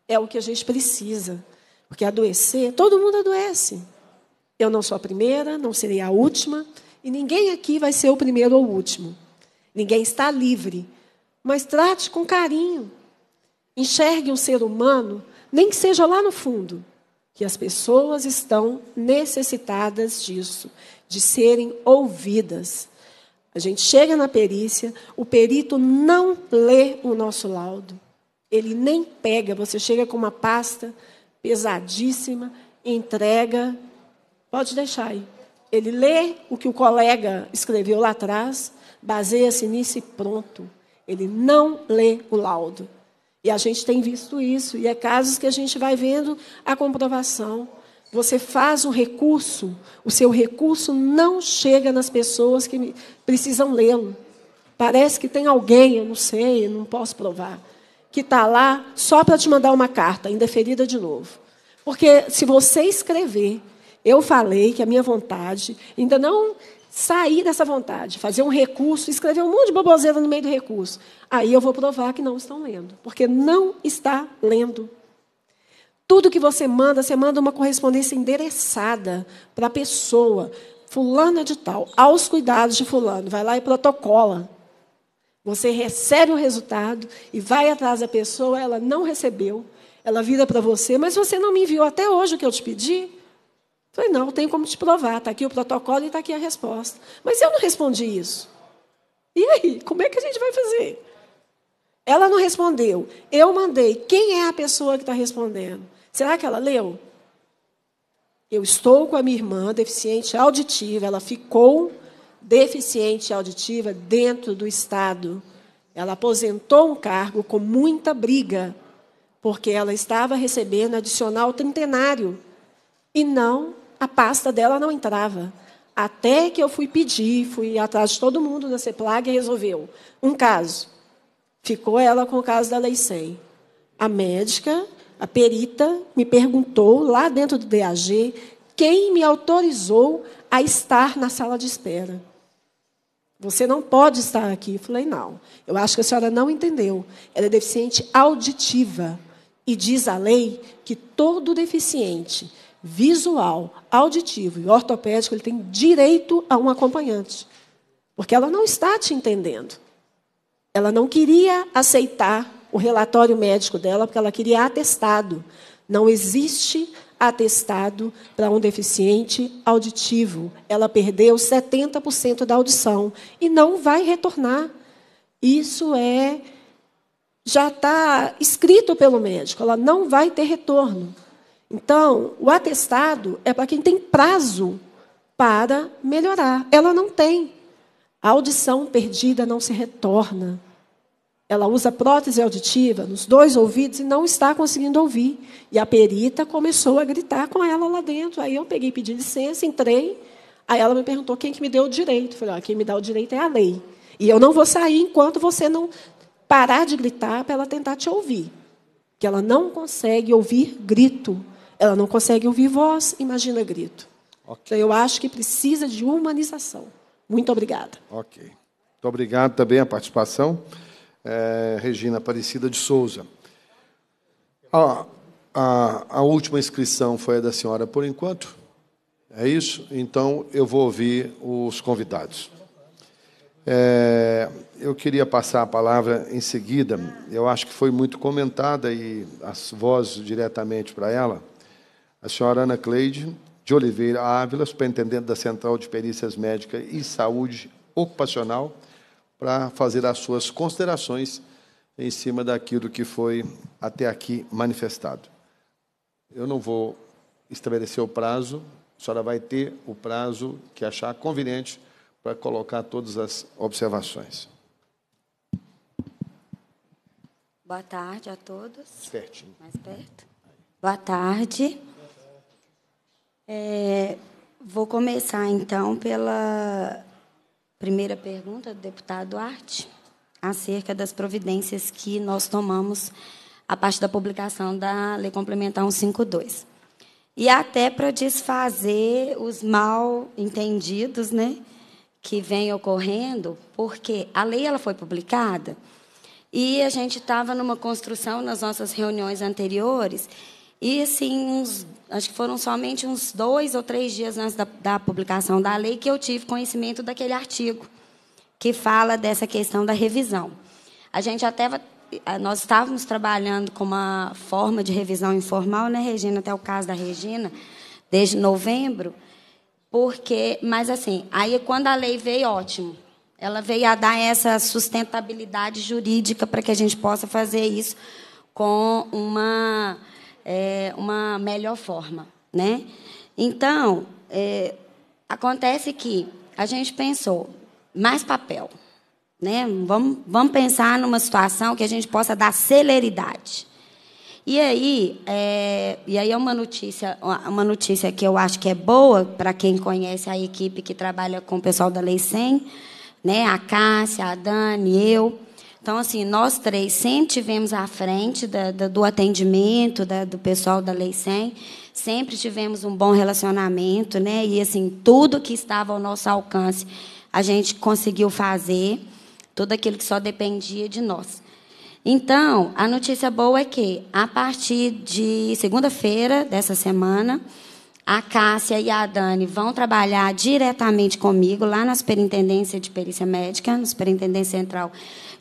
é o que a gente precisa. Porque adoecer, todo mundo adoece. Eu não sou a primeira, não serei a última, e ninguém aqui vai ser o primeiro ou o último. Ninguém está livre. Mas trate com carinho. Enxergue um ser humano, nem que seja lá no fundo, que as pessoas estão necessitadas disso de serem ouvidas. A gente chega na perícia, o perito não lê o nosso laudo. Ele nem pega, você chega com uma pasta pesadíssima, entrega, pode deixar aí. Ele lê o que o colega escreveu lá atrás, baseia-se nisso e pronto. Ele não lê o laudo. E a gente tem visto isso, e é casos que a gente vai vendo a comprovação. Você faz um recurso, o seu recurso não chega nas pessoas que precisam lê-lo. Parece que tem alguém, eu não sei, eu não posso provar, que está lá só para te mandar uma carta, indeferida é de novo. Porque se você escrever, eu falei que a minha vontade, ainda não sair dessa vontade, fazer um recurso, escrever um monte de baboseira no meio do recurso, aí eu vou provar que não estão lendo, porque não está lendo tudo que você manda, você manda uma correspondência endereçada para a pessoa. Fulana de tal, aos cuidados de fulano. Vai lá e protocola. Você recebe o resultado e vai atrás da pessoa, ela não recebeu. Ela vira para você, mas você não me enviou até hoje o que eu te pedi. Falei, não, tem como te provar. Está aqui o protocolo e está aqui a resposta. Mas eu não respondi isso. E aí, como é que a gente vai fazer? Ela não respondeu. Eu mandei. Quem é a pessoa que está respondendo? Será que ela leu? Eu estou com a minha irmã deficiente auditiva, ela ficou deficiente auditiva dentro do Estado. Ela aposentou um cargo com muita briga, porque ela estava recebendo adicional trintenário e não a pasta dela não entrava. Até que eu fui pedir, fui atrás de todo mundo da CEPLAG e resolveu. Um caso. Ficou ela com o caso da Lei 100. A médica a perita me perguntou, lá dentro do DAG, quem me autorizou a estar na sala de espera. Você não pode estar aqui. Eu falei, não. Eu acho que a senhora não entendeu. Ela é deficiente auditiva. E diz a lei que todo deficiente visual, auditivo e ortopédico ele tem direito a um acompanhante. Porque ela não está te entendendo. Ela não queria aceitar o relatório médico dela, porque ela queria atestado. Não existe atestado para um deficiente auditivo. Ela perdeu 70% da audição e não vai retornar. Isso é já está escrito pelo médico, ela não vai ter retorno. Então, o atestado é para quem tem prazo para melhorar. Ela não tem. A audição perdida não se retorna. Ela usa prótese auditiva nos dois ouvidos e não está conseguindo ouvir. E a perita começou a gritar com ela lá dentro. Aí eu peguei, pedi licença, entrei. Aí ela me perguntou quem que me deu o direito. Eu falei, ah, quem me dá o direito é a lei. E eu não vou sair enquanto você não parar de gritar para ela tentar te ouvir. Que ela não consegue ouvir grito. Ela não consegue ouvir voz, imagina grito. Okay. Então, eu acho que precisa de humanização. Muito obrigada. Ok. Muito obrigado também a participação é, Regina Aparecida de Souza. A, a, a última inscrição foi a da senhora por enquanto. É isso? Então eu vou ouvir os convidados. É, eu queria passar a palavra em seguida. Eu acho que foi muito comentada e as vozes diretamente para ela. A senhora Ana Cleide de Oliveira Ávila, superintendente da Central de Perícias Médicas e Saúde Ocupacional para fazer as suas considerações em cima daquilo que foi até aqui manifestado. Eu não vou estabelecer o prazo, a senhora vai ter o prazo que achar conveniente para colocar todas as observações. Boa tarde a todos. Certinho. Mais perto. Boa tarde. É, vou começar então pela Primeira pergunta do deputado Arte, acerca das providências que nós tomamos a partir da publicação da Lei Complementar 152. E até para desfazer os mal entendidos né, que vêm ocorrendo, porque a lei ela foi publicada e a gente estava numa construção nas nossas reuniões anteriores e, assim, uns acho que foram somente uns dois ou três dias antes da, da, publicação da lei que eu tive conhecimento daquele artigo que fala dessa questão da revisão. A gente até eh, nós estávamos trabalhando com uma forma de revisão informal, né, Regina? Até o caso da Regina, desde novembro, porque, mas assim, aí quando a lei veio, ótimo. Ela veio a dar essa sustentabilidade jurídica para que a gente possa fazer isso com uma é, uma melhor forma, né? Então, é, acontece que a gente pensou mais papel, né? Vamos, vamos pensar numa situação que a gente possa dar celeridade. E aí, é, e aí é uma notícia, uma notícia que eu acho que é boa para quem conhece a equipe que trabalha com o pessoal da Lei 100, né? A Cássia, a Dani, eu. Então, assim, nós três sempre tivemos à frente da, da, do atendimento da, do pessoal da Lei 100, sempre tivemos um bom relacionamento, né? E, assim, tudo que estava ao nosso alcance, a gente conseguiu fazer, tudo aquilo que só dependia de nós. Então, a notícia boa é que, a partir de segunda-feira dessa semana, a Cássia e a Dani vão trabalhar diretamente comigo lá na Superintendência de Perícia Médica, na Superintendência Central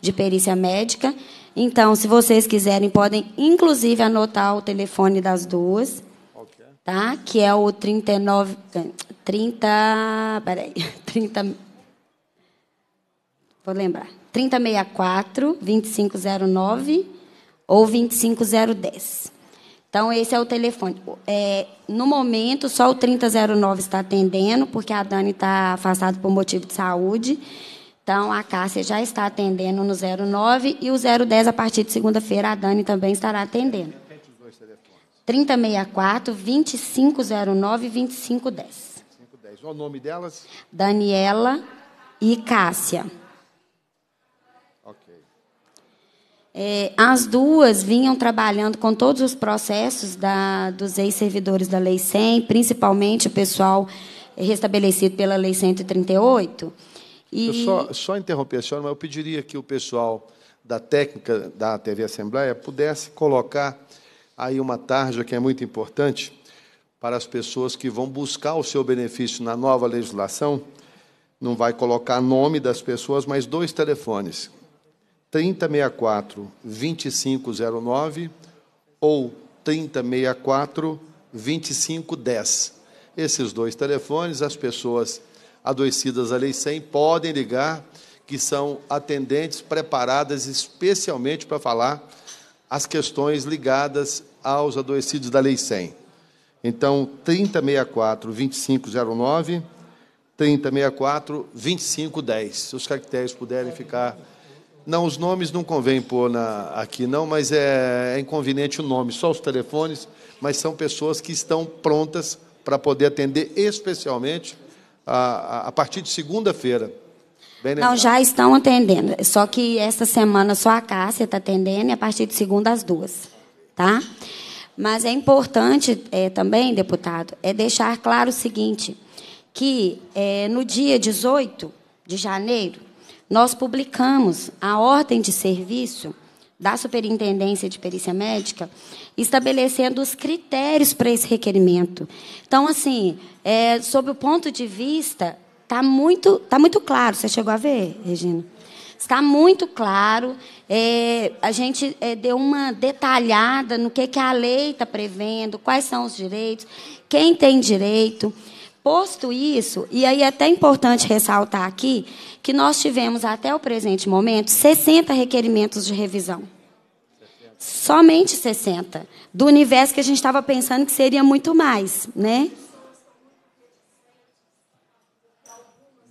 de Perícia Médica. Então, se vocês quiserem, podem inclusive anotar o telefone das duas, tá? Que é o 39 30, peraí, 30 Vou lembrar. 3064 2509 ou 25010. Então, esse é o telefone. É, no momento, só o 3009 está atendendo, porque a Dani está afastada por motivo de saúde. Então, a Cássia já está atendendo no 09 e o 010, a partir de segunda-feira, a Dani também estará atendendo. 3064, 2509 e 2510. 2510. Qual o nome delas? Daniela e Cássia. É, as duas vinham trabalhando com todos os processos da, dos ex-servidores da Lei 100, principalmente o pessoal restabelecido pela Lei 138. E... Eu só, só interromper a senhora, mas eu pediria que o pessoal da técnica da TV Assembleia pudesse colocar aí uma tarja que é muito importante para as pessoas que vão buscar o seu benefício na nova legislação. Não vai colocar nome das pessoas, mas dois telefones. 3064 2509 ou 3064 2510. Esses dois telefones, as pessoas adoecidas à Lei 100 podem ligar, que são atendentes preparadas especialmente para falar as questões ligadas aos adoecidos da Lei 100. Então, 3064 2509 3064 2510. Se os caracteres puderem ficar não, os nomes não convém pôr na, aqui, não, mas é, é inconveniente o nome, só os telefones, mas são pessoas que estão prontas para poder atender especialmente a, a, a partir de segunda-feira. Não, já estão atendendo. Só que essa semana só a Cássia está atendendo e a partir de segunda as duas. Tá? Mas é importante é, também, deputado, é deixar claro o seguinte, que é, no dia 18 de janeiro, nós publicamos a ordem de serviço da Superintendência de Perícia Médica, estabelecendo os critérios para esse requerimento. Então, assim, é, sob o ponto de vista, está muito, tá muito claro. Você chegou a ver, Regina? Está muito claro. É, a gente é, deu uma detalhada no que, que a lei está prevendo, quais são os direitos, quem tem direito. Posto isso, e aí é até importante ressaltar aqui que nós tivemos até o presente momento 60 requerimentos de revisão. 60. Somente 60. Do universo que a gente estava pensando que seria muito mais, né?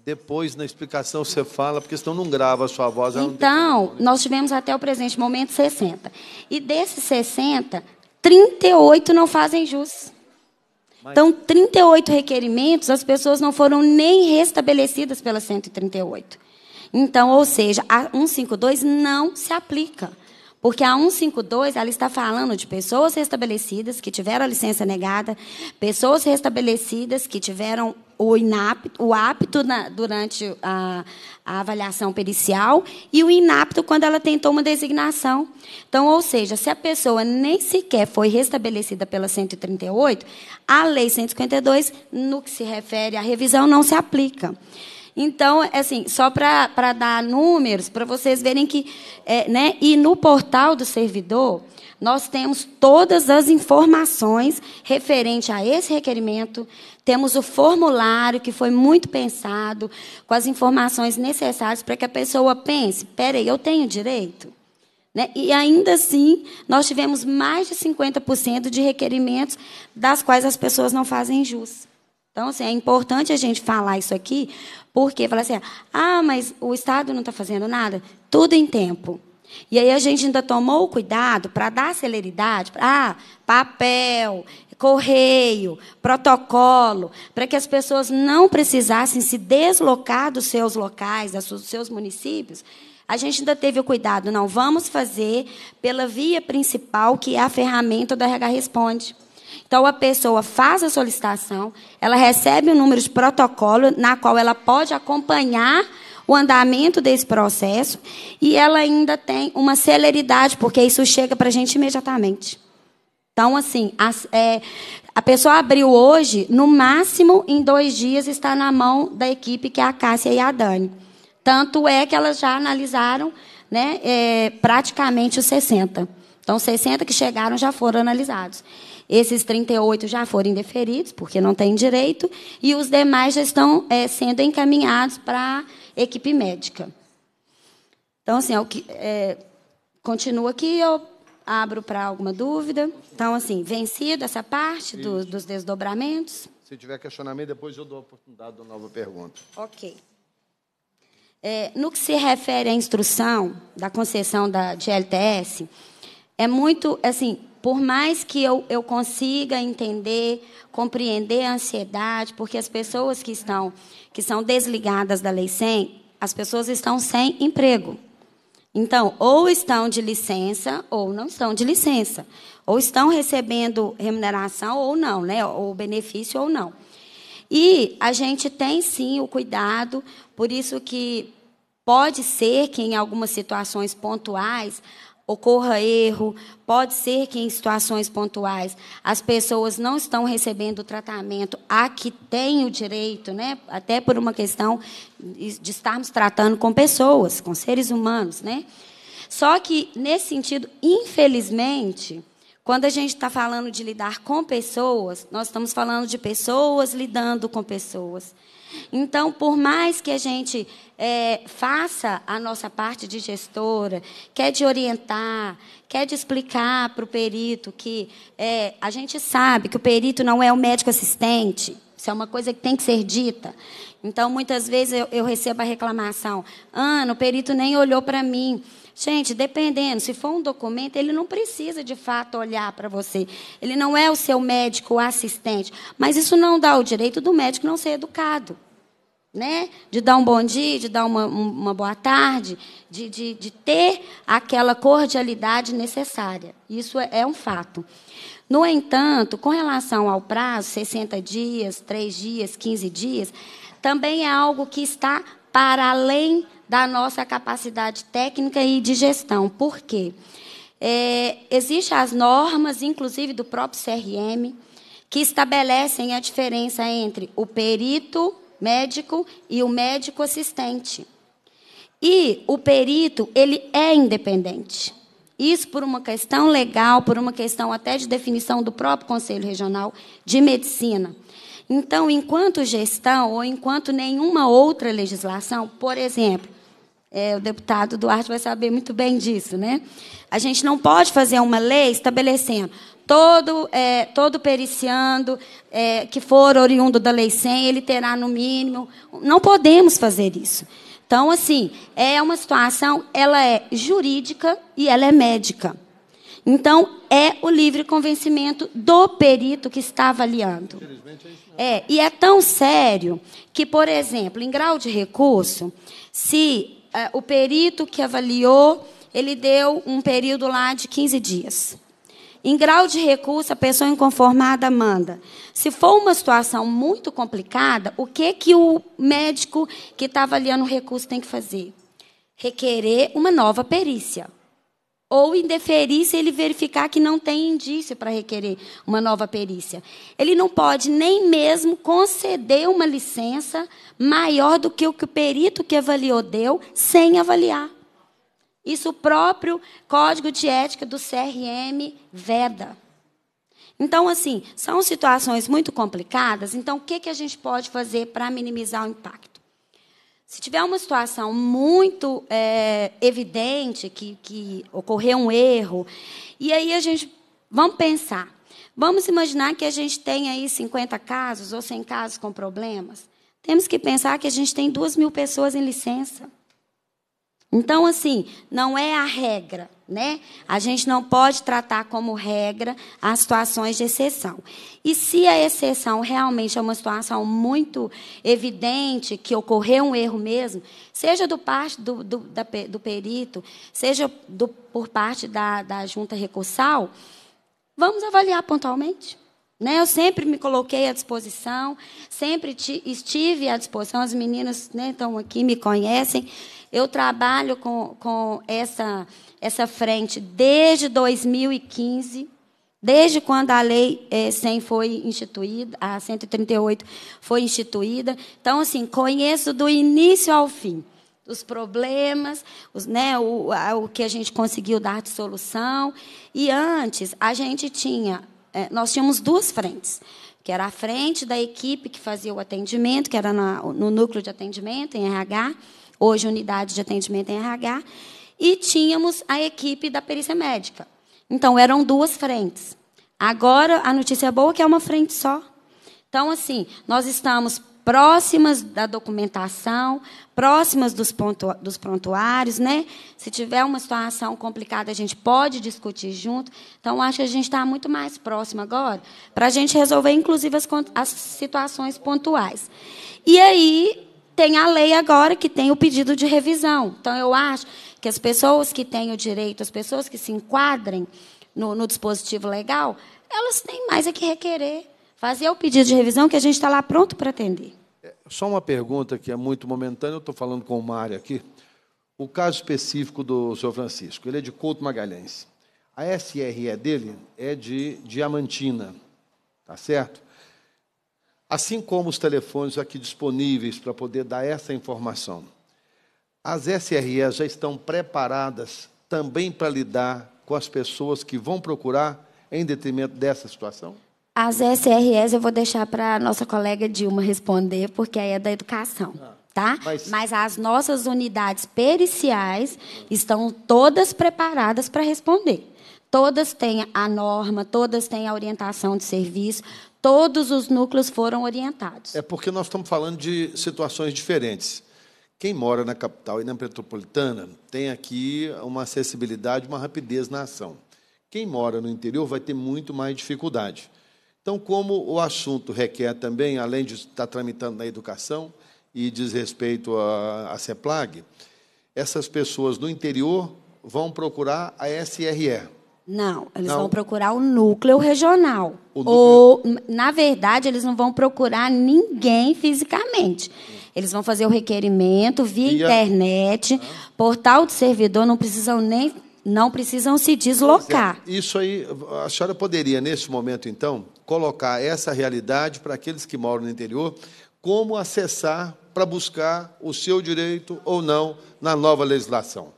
Depois, na explicação, você fala, porque senão não grava a sua voz. Então, nós tivemos até o presente momento 60. E desses 60, 38 não fazem jus. Então, 38 requerimentos, as pessoas não foram nem restabelecidas pela 138. Então, ou seja, a 152 não se aplica. Porque a 152 ela está falando de pessoas restabelecidas que tiveram a licença negada, pessoas restabelecidas que tiveram o, inapto, o apto na, durante a, a, avaliação pericial e o inapto quando ela tentou uma designação. Então, ou seja, se a pessoa nem sequer foi restabelecida pela 138, a Lei 152, no que se refere à revisão, não se aplica. Então, é assim, só para dar números, para vocês verem que. É, né? E no portal do servidor, nós temos todas as informações referente a esse requerimento, temos o formulário que foi muito pensado, com as informações necessárias para que a pessoa pense: peraí, eu tenho direito? Né? E ainda assim, nós tivemos mais de 50% de requerimentos das quais as pessoas não fazem jus. Então, assim, é importante a gente falar isso aqui, porque fala assim, ah, mas o Estado não está fazendo nada. Tudo em tempo. E aí a gente ainda tomou o cuidado para dar celeridade, ah, papel, correio, protocolo, para que as pessoas não precisassem se deslocar dos seus locais, dos seus municípios. A gente ainda teve o cuidado, não, vamos fazer pela via principal, que é a ferramenta da RH Responde. Então, a pessoa faz a solicitação, ela recebe o número de protocolo, na qual ela pode acompanhar o andamento desse processo, e ela ainda tem uma celeridade, porque isso chega para a gente imediatamente. Então, assim, a, é, a, pessoa abriu hoje, no máximo em dois dias está na mão da equipe, que é a Cássia e a Dani. Tanto é que elas já analisaram né, é, praticamente os 60. Então, 60 que chegaram já foram analisados. Esses 38 já foram deferidos porque não têm direito, e os demais já estão é, sendo encaminhados para a equipe médica. Então, assim, é que, é, continua aqui, eu abro para alguma dúvida. Então, assim, vencido essa parte do, dos desdobramentos? Se tiver questionamento, depois eu dou a oportunidade de uma nova pergunta. Ok. É, no que se refere à instrução da concessão da, de LTS, é muito, assim, por mais que eu, eu consiga entender, compreender a ansiedade, porque as pessoas que estão que são desligadas da Lei 100, as pessoas estão sem emprego. Então, ou estão de licença ou não estão de licença. Ou estão recebendo remuneração ou não, né? ou benefício ou não. E a gente tem sim o cuidado, por isso que pode ser que em algumas situações pontuais ocorra erro, pode ser que em situações pontuais as pessoas não estão recebendo o tratamento a que têm o direito, né? até por uma questão de estarmos tratando com pessoas, com seres humanos. Né? Só que, nesse sentido, infelizmente, quando a gente está falando de lidar com pessoas, nós estamos falando de pessoas lidando com pessoas. Então, por mais que a gente é, faça a nossa parte de gestora, quer de orientar, quer de explicar para o perito que é, a gente sabe que o perito não é o médico assistente, isso é uma coisa que tem que ser dita. Então, muitas vezes eu, eu recebo a reclamação: Ana, o perito nem olhou para mim. Gente, dependendo, se for um documento, ele não precisa de fato olhar para você. Ele não é o seu médico o assistente. Mas isso não dá o direito do médico não ser educado. Né? De dar um bom dia, de dar uma, uma boa tarde, de, de, de ter aquela cordialidade necessária. Isso é, é um fato. No entanto, com relação ao prazo, 60 dias, 3 dias, 15 dias, também é algo que está para além da nossa capacidade técnica e de gestão. Por quê? É, Existem as normas, inclusive do próprio CRM, que estabelecem a diferença entre o perito médico e o médico assistente. E o perito, ele é independente. Isso por uma questão legal, por uma questão até de definição do próprio Conselho Regional de Medicina. Então, enquanto gestão ou enquanto nenhuma outra legislação, por exemplo, é, o deputado Duarte vai saber muito bem disso, né? A gente não pode fazer uma lei estabelecendo todo, é, todo periciando é, que for oriundo da Lei 100, ele terá no mínimo. Não podemos fazer isso. Então, assim, é uma situação, ela é jurídica e ela é médica. Então, é o livre convencimento do perito que está avaliando. Infelizmente, é, isso é, e é tão sério que, por exemplo, em grau de recurso, se é, o perito que avaliou, ele deu um período lá de 15 dias. Em grau de recurso, a pessoa inconformada manda. Se for uma situação muito complicada, o que que o médico que está avaliando o recurso tem que fazer? Requerer uma nova perícia ou indeferir se ele verificar que não tem indício para requerer uma nova perícia. Ele não pode nem mesmo conceder uma licença maior do que o que o perito que avaliou deu, sem avaliar. Isso o próprio Código de Ética do CRM veda. Então, assim, são situações muito complicadas. Então, o que, que a gente pode fazer para minimizar o impacto? Se tiver uma situação muito é, evidente, que, que ocorreu um erro, e aí a gente. Vamos pensar. Vamos imaginar que a gente tem aí 50 casos ou 100 casos com problemas. Temos que pensar que a gente tem 2 mil pessoas em licença. Então, assim, não é a regra, né? A gente não pode tratar como regra as situações de exceção. E se a exceção realmente é uma situação muito evidente, que ocorreu um erro mesmo, seja do parte do, do, da, do perito, seja do, por parte da, da junta recursal, vamos avaliar pontualmente. Né? Eu sempre me coloquei à disposição, sempre estive à disposição. As meninas né, estão aqui, me conhecem. Eu trabalho com, com essa, essa frente desde 2015, desde quando a Lei é, eh, 100 foi instituída, a 138 foi instituída. Então, assim, conheço do início ao fim os problemas, os, né, o, o que a gente conseguiu dar de solução. E antes, a gente tinha é, nós tínhamos duas frentes, que era a frente da equipe que fazia o atendimento, que era na, no núcleo de atendimento, em RH, hoje unidade de atendimento em RH, e tínhamos a equipe da perícia médica. Então, eram duas frentes. Agora, a notícia boa é que é uma frente só. Então, assim, nós estamos próximas da documentação, próximas dos, pontu, dos prontuários, né? Se tiver uma situação complicada, a gente pode discutir junto. Então, acho que a gente está muito mais próximo agora para a gente resolver, inclusive, as, as situações pontuais. E aí tem a lei agora que tem o pedido de revisão. Então, eu acho que as pessoas que têm o direito, as pessoas que se enquadrem no, no dispositivo legal, elas têm mais a é que requerer fazer o pedido de revisão que a gente está lá pronto para atender. Só uma pergunta que é muito momentânea, eu estou falando com o Mário aqui. O caso específico do senhor Francisco, ele é de Couto Magalhães. A SRE dele é de Diamantina, tá certo? Assim como os telefones aqui disponíveis para poder dar essa informação. As SREs já estão preparadas também para lidar com as pessoas que vão procurar em detrimento dessa situação? As SRS eu vou deixar para a nossa colega Dilma responder, porque aí é da educação. Ah. Tá? Mas, Mas as nossas unidades periciais estão todas preparadas para responder. Todas têm a norma, todas têm a orientação de serviço, todos os núcleos foram orientados. É porque nós estamos falando de situações diferentes. Quem mora na capital e na metropolitana tem aqui uma acessibilidade, uma rapidez na ação. Quem mora no interior vai ter muito mais dificuldade. Então, como o assunto requer também, além de estar tramitando na educação e diz respeito à, à CEPLAG, essas pessoas do interior vão procurar a SRE. Não, eles não. vão procurar o núcleo regional. O núcleo... Ou, na verdade, eles não vão procurar ninguém fisicamente. Eles vão fazer o requerimento via, internet, ah. portal de servidor, não precisam nem não precisam se é. deslocar. isso aí, a senhora poderia nesse momento então colocar essa realidade para aqueles que moram no interior, como acessar para buscar o seu direito ou não na nova legislação.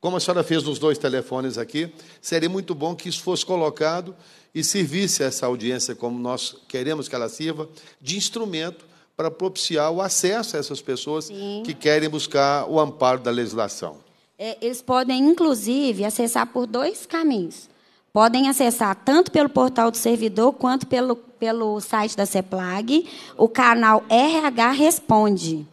Como a senhora fez nos dois telefones aqui, seria muito bom que isso fosse colocado e servisse a essa audiência, como nós queremos que ela sirva, de instrumento para propiciar o acesso a essas pessoas Sim. que querem buscar o amparo da legislação. É, eles podem, inclusive, acessar por dois caminhos. Podem acessar tanto pelo portal do servidor quanto pelo, pelo site da CEPLAG, o canal RH Responde.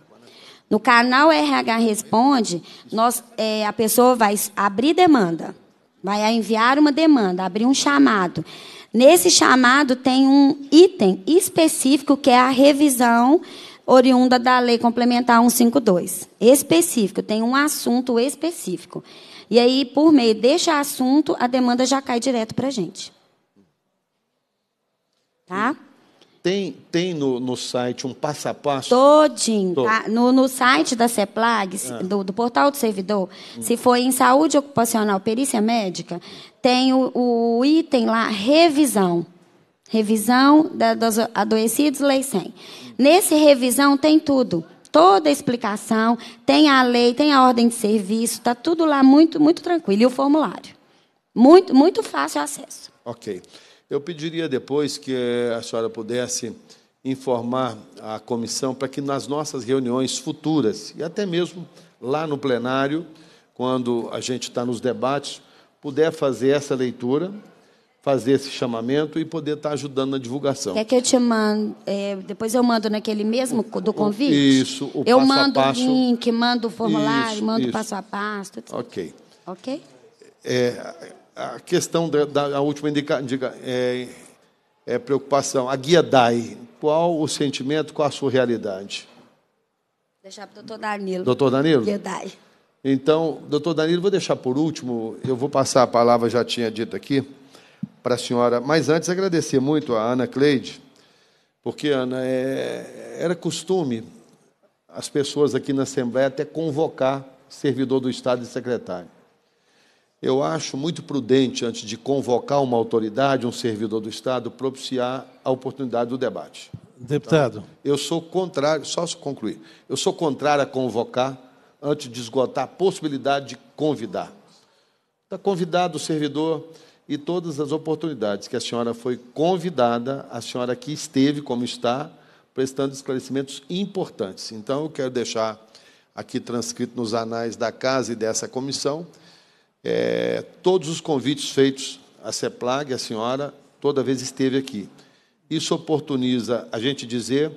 No canal RH Responde, nós, é, a pessoa vai abrir demanda, vai enviar uma demanda, abrir um chamado. Nesse chamado tem um item específico que é a revisão oriunda da Lei Complementar 152. Específico, tem um assunto específico. E aí, por meio deixa assunto, a demanda já cai direto para a gente. Tá? Tem, tem no, no site um passo a passo? Todinho. Todo. Tá? No, no site da CEPLAG, ah. do, do, portal do servidor, hum. se for em saúde ocupacional, perícia médica, tem o, o item lá, revisão. Revisão da, dos adoecidos, lei 100. Nesse revisão tem tudo toda a explicação, tem a lei, tem a ordem de serviço, está tudo lá muito, muito tranquilo. E o formulário. Muito, muito fácil acesso. Ok. Eu pediria depois que a senhora pudesse informar a comissão para que nas nossas reuniões futuras, e até mesmo lá no plenário, quando a gente está nos debates, puder fazer essa leitura fazer esse chamamento e poder estar tá ajudando na divulgação. É que eu te mando, é, depois eu mando naquele mesmo do convite? Isso, o Eu passo mando a passo. o link, mando o formulário, isso, mando isso. passo a passo. Tudo ok. Ok? É, a questão da, da a última indica, é, é, preocupação, a guia DAI, qual o sentimento, qual a sua realidade? Deixar para o doutor Danilo. Doutor Danilo? Guia DAI. Então, doutor Danilo, vou deixar por último, eu vou passar a palavra, já tinha dito aqui, para a senhora. Mas antes, agradecer muito a Ana Cleide, porque, Ana, é, era costume as pessoas aqui na Assembleia até convocar servidor do Estado e secretário. Eu acho muito prudente, antes de convocar uma autoridade, um servidor do Estado, propiciar a oportunidade do debate. Deputado. Então, eu sou contrário, só se concluir, eu sou contrário a convocar antes de esgotar a possibilidade de convidar. Está convidado o servidor, e todas as oportunidades que a senhora foi convidada, a senhora aqui esteve como está, prestando esclarecimentos importantes. Então, eu quero deixar aqui transcrito nos anais da casa e dessa comissão é, todos os convites feitos à CEPLAG, a senhora toda vez esteve aqui. Isso oportuniza a gente dizer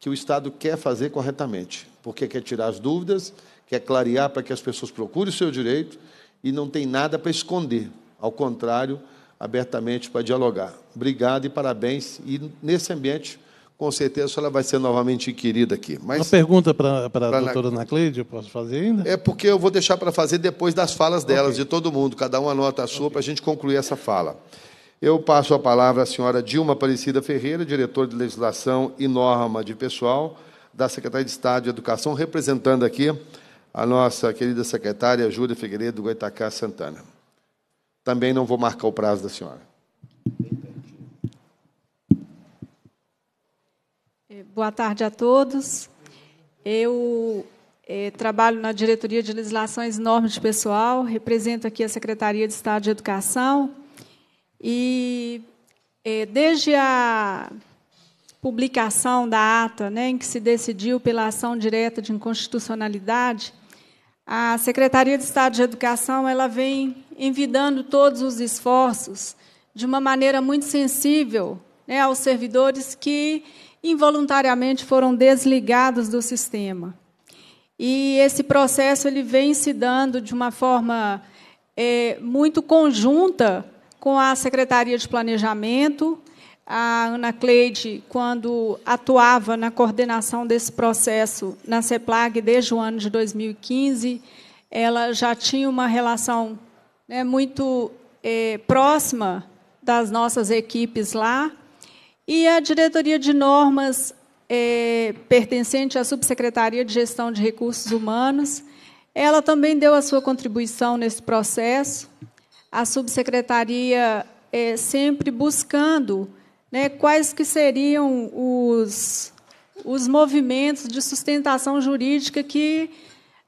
que o Estado quer fazer corretamente, porque quer tirar as dúvidas, quer clarear para que as pessoas procurem o seu direito e não tem nada para esconder, ao contrário, abertamente para dialogar. Obrigado e parabéns. E nesse ambiente, com certeza, ela vai ser novamente querida aqui. Mas, Uma pergunta para a doutora Anacleide, eu posso fazer ainda? É porque eu vou deixar para fazer depois das falas delas, okay. de todo mundo. Cada uma anota a sua okay. para a gente concluir essa fala. Eu passo a palavra à senhora Dilma Aparecida Ferreira, diretora de Legislação e Norma de Pessoal da Secretaria de Estado de Educação, representando aqui a nossa querida secretária Júlia Figueiredo Goitacá Santana também não vou marcar o prazo da senhora. É, boa tarde a todos. Eu é, trabalho na Diretoria de Legislações e Normas de Pessoal, represento aqui a Secretaria de Estado de Educação e é, desde a publicação da ata, né, em que se decidiu pela ação direta de inconstitucionalidade, a Secretaria de Estado de Educação ela vem envidando todos os esforços de uma maneira muito sensível né, aos servidores que involuntariamente foram desligados do sistema. E esse processo ele vem se dando de uma forma é, muito conjunta com a Secretaria de Planejamento, a Ana Cleide, quando atuava na coordenação desse processo na CEPLAG desde o ano de 2015, ela já tinha uma relação né, muito é, próxima das nossas equipes lá. E a diretoria de normas, é, pertencente à Subsecretaria de Gestão de Recursos Humanos, ela também deu a sua contribuição nesse processo. A subsecretaria é sempre buscando né, quais que seriam os, os movimentos de sustentação jurídica que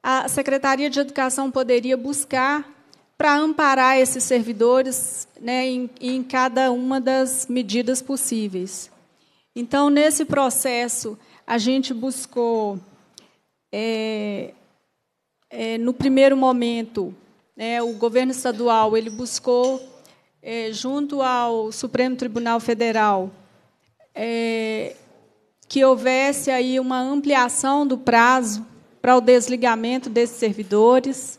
a Secretaria de Educação poderia buscar para amparar esses servidores né, em, em cada uma das medidas possíveis. Então, nesse processo, a gente buscou, é, é, no primeiro momento, né, o governo estadual ele buscou é, junto ao Supremo Tribunal Federal, é, que houvesse aí uma ampliação do prazo para o desligamento desses servidores.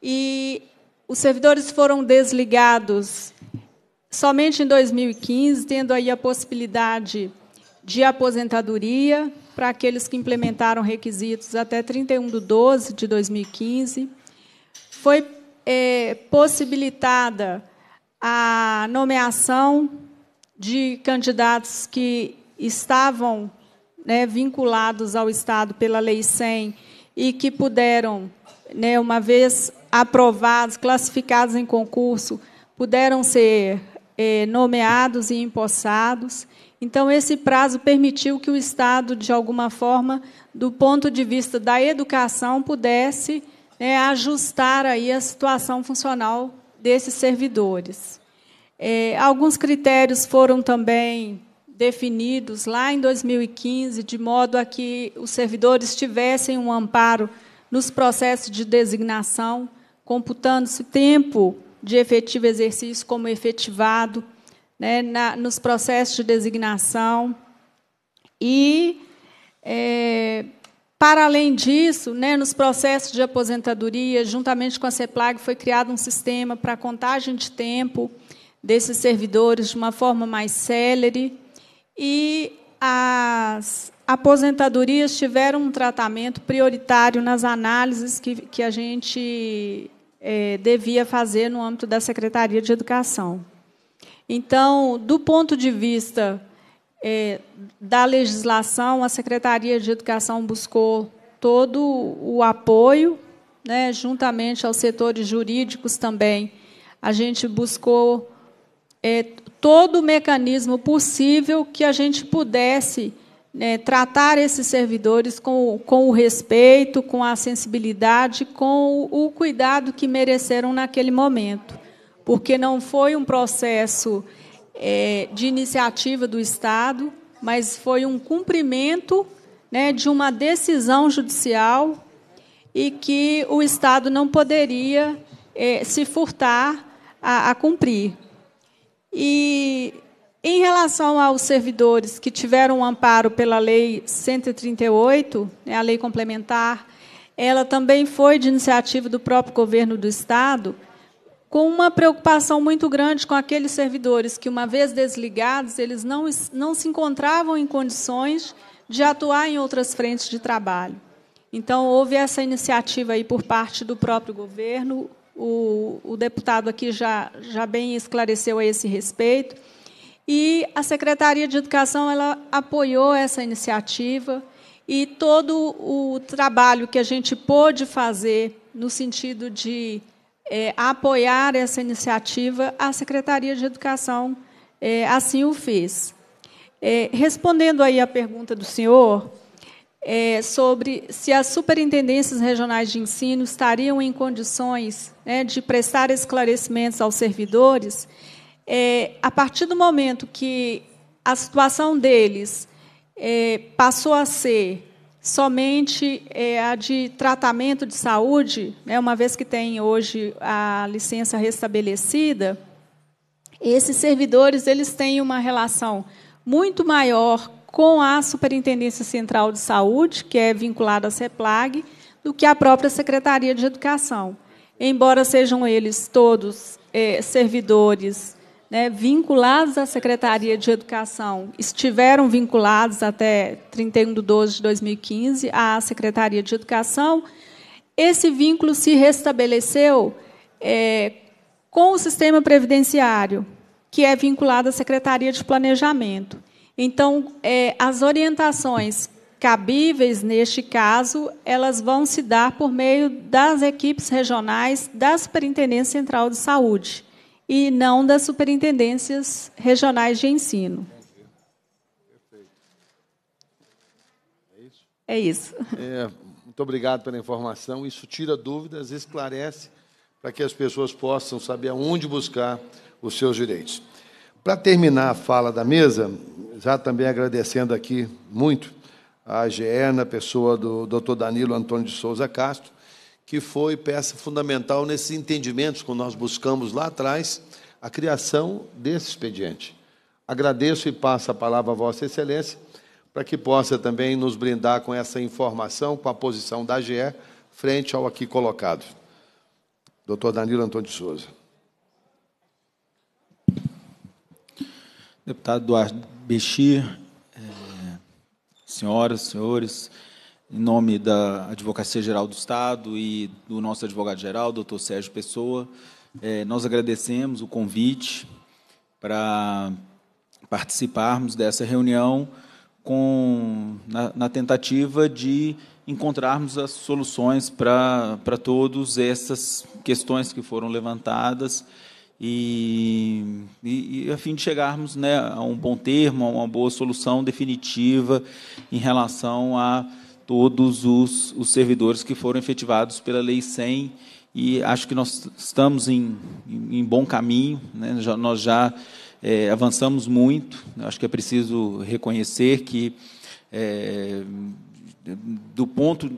E os servidores foram desligados somente em 2015, tendo aí a possibilidade de aposentadoria para aqueles que implementaram requisitos até 31 de 12 de 2015. Foi é, possibilitada a nomeação de candidatos que estavam né, vinculados ao Estado pela Lei 100 e que puderam, né, uma vez aprovados, classificados em concurso, puderam ser é, nomeados e empossados. Então, esse prazo permitiu que o Estado, de alguma forma, do ponto de vista da educação, pudesse né, ajustar aí a situação funcional desses servidores. É, alguns critérios foram também definidos lá em 2015, de modo a que os servidores tivessem um amparo nos processos de designação, computando-se tempo de efetivo exercício como efetivado né, na, nos processos de designação. E. É, para além disso, né, nos processos de aposentadoria, juntamente com a CEPLAG, foi criado um sistema para contagem de tempo desses servidores de uma forma mais célere e as aposentadorias tiveram um tratamento prioritário nas análises que, que a gente é, devia fazer no âmbito da Secretaria de Educação. Então, do ponto de vista é, da legislação, a Secretaria de Educação buscou todo o apoio, né, juntamente aos setores jurídicos também. A gente buscou é, todo o mecanismo possível que a gente pudesse né, tratar esses servidores com, com o respeito, com a sensibilidade, com o, o cuidado que mereceram naquele momento. Porque não foi um processo é, de iniciativa do Estado, mas foi um cumprimento né, de uma decisão judicial e que o Estado não poderia é, se furtar a, a cumprir. E em relação aos servidores que tiveram um amparo pela Lei 138, né, a lei complementar, ela também foi de iniciativa do próprio governo do Estado com uma preocupação muito grande com aqueles servidores que, uma vez desligados, eles não, não se encontravam em condições de atuar em outras frentes de trabalho. Então, houve essa iniciativa aí por parte do próprio governo, o, o deputado aqui já, já bem esclareceu a esse respeito, e a Secretaria de Educação ela apoiou essa iniciativa e todo o trabalho que a gente pôde fazer no sentido de é, apoiar essa iniciativa, a Secretaria de Educação é, assim o fez. É, respondendo aí à pergunta do senhor é, sobre se as superintendências regionais de ensino estariam em condições né, de prestar esclarecimentos aos servidores, é, a partir do momento que a situação deles é, passou a ser somente é, a de tratamento de saúde, né, uma vez que tem hoje a licença restabelecida, esses servidores eles têm uma relação muito maior com a Superintendência Central de Saúde, que é vinculada à CEPLAG, do que a própria Secretaria de Educação. Embora sejam eles todos é, servidores né, vinculados à Secretaria de Educação, estiveram vinculados até 31 de 12 de 2015 à Secretaria de Educação. Esse vínculo se restabeleceu é, com o sistema previdenciário, que é vinculado à Secretaria de Planejamento. Então, é, as orientações cabíveis neste caso, elas vão se dar por meio das equipes regionais da Superintendência Central de Saúde e não das superintendências regionais de ensino. É, é isso. É, muito obrigado pela informação. Isso tira dúvidas, esclarece para que as pessoas possam saber aonde buscar os seus direitos. Para terminar a fala da mesa, já também agradecendo aqui muito a GE, na pessoa do Dr. Danilo Antônio de Souza Castro, que foi peça fundamental nesses entendimentos que nós buscamos lá atrás, a criação desse expediente. Agradeço e passo a palavra a Vossa Excelência, para que possa também nos brindar com essa informação, com a posição da AGE, frente ao aqui colocado. Doutor Danilo Antônio de Souza. Deputado Eduardo Bexir, é, eh, senhoras, senhores, em nome da Advocacia Geral do Estado e do nosso advogado-geral, doutor Sérgio Pessoa. É, nós agradecemos o convite para participarmos dessa reunião com, na, na, tentativa de encontrarmos as soluções para, para todas essas questões que foram levantadas e, e, e a fim de chegarmos né, a um bom termo, a uma boa solução definitiva em relação a todos os, os servidores que foram efetivados pela Lei 100 e acho que nós estamos em, em bom caminho, né? já, nós já é, avançamos muito, acho que é preciso reconhecer que, é, do ponto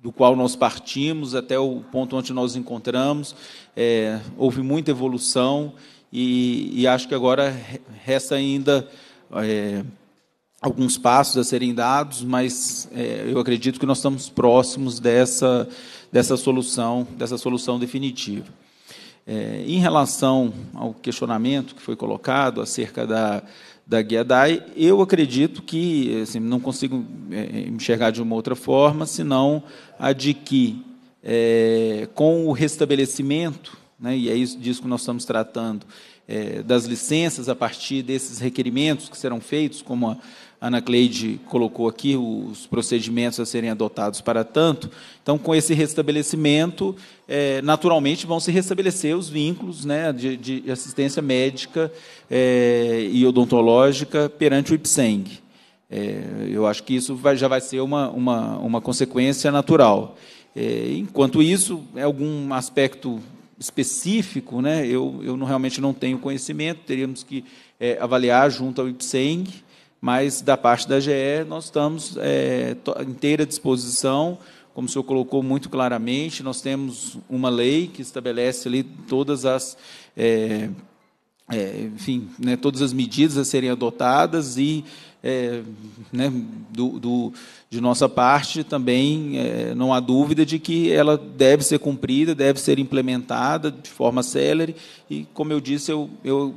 do qual nós partimos até o ponto onde nós encontramos, é, houve muita evolução e, e, acho que agora resta ainda é, alguns passos a serem dados, mas é, eu acredito que nós estamos próximos dessa, dessa solução, dessa solução definitiva. É, em relação ao questionamento que foi colocado acerca da, da Guiadai, eu acredito que, assim, não consigo é, enxergar de uma outra forma, senão a de que, é, com o restabelecimento, né, e é isso, disso que nós estamos tratando, é, das licenças a partir desses requerimentos que serão feitos, como a Ana Cleide colocou aqui os procedimentos a serem adotados para tanto. Então, com esse restabelecimento, é, naturalmente vão se restabelecer os vínculos né, de, de assistência médica é, e odontológica perante o IPSENG. É, eu acho que isso vai, já vai ser uma, uma, uma consequência natural. É, enquanto isso, é algum aspecto específico, né, eu, eu não, realmente não tenho conhecimento, teríamos que é, avaliar junto ao IPSENG, mas da parte da GE nós estamos é, inteira disposição, como o senhor colocou muito claramente, nós temos uma lei que estabelece ali todas as é, é, enfim, né, todas as medidas a serem adotadas e é, né, do, do, de nossa parte também é, não há dúvida de que ela deve ser cumprida, deve ser implementada de forma célere e como eu disse eu, eu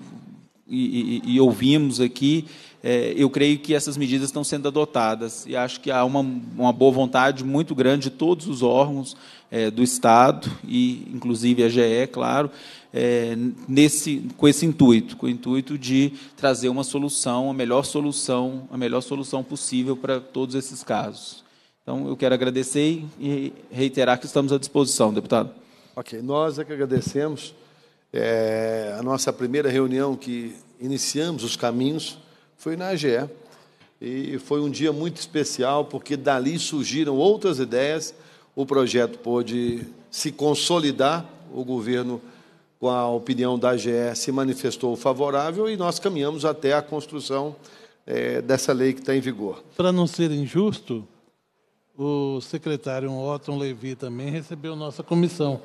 e, e, e ouvimos aqui é, eu creio que essas medidas estão sendo adotadas e acho que há uma, uma boa vontade muito grande de todos os órgãos é, do Estado e, inclusive, a GE, claro, é, nesse, com esse intuito, com o intuito de trazer uma solução, a melhor solução, a melhor solução possível para todos esses casos. Então, eu quero agradecer e reiterar que estamos à disposição, deputado. Ok, nós é que agradecemos é, a nossa primeira reunião que iniciamos os caminhos foi na AGE. E foi um dia muito especial, porque dali surgiram outras ideias, o projeto pôde se consolidar, o governo, com a opinião da AGE, se manifestou favorável e nós caminhamos até a construção é, dessa lei que está em vigor. Para não ser injusto, o secretário Otton Levi também recebeu nossa comissão.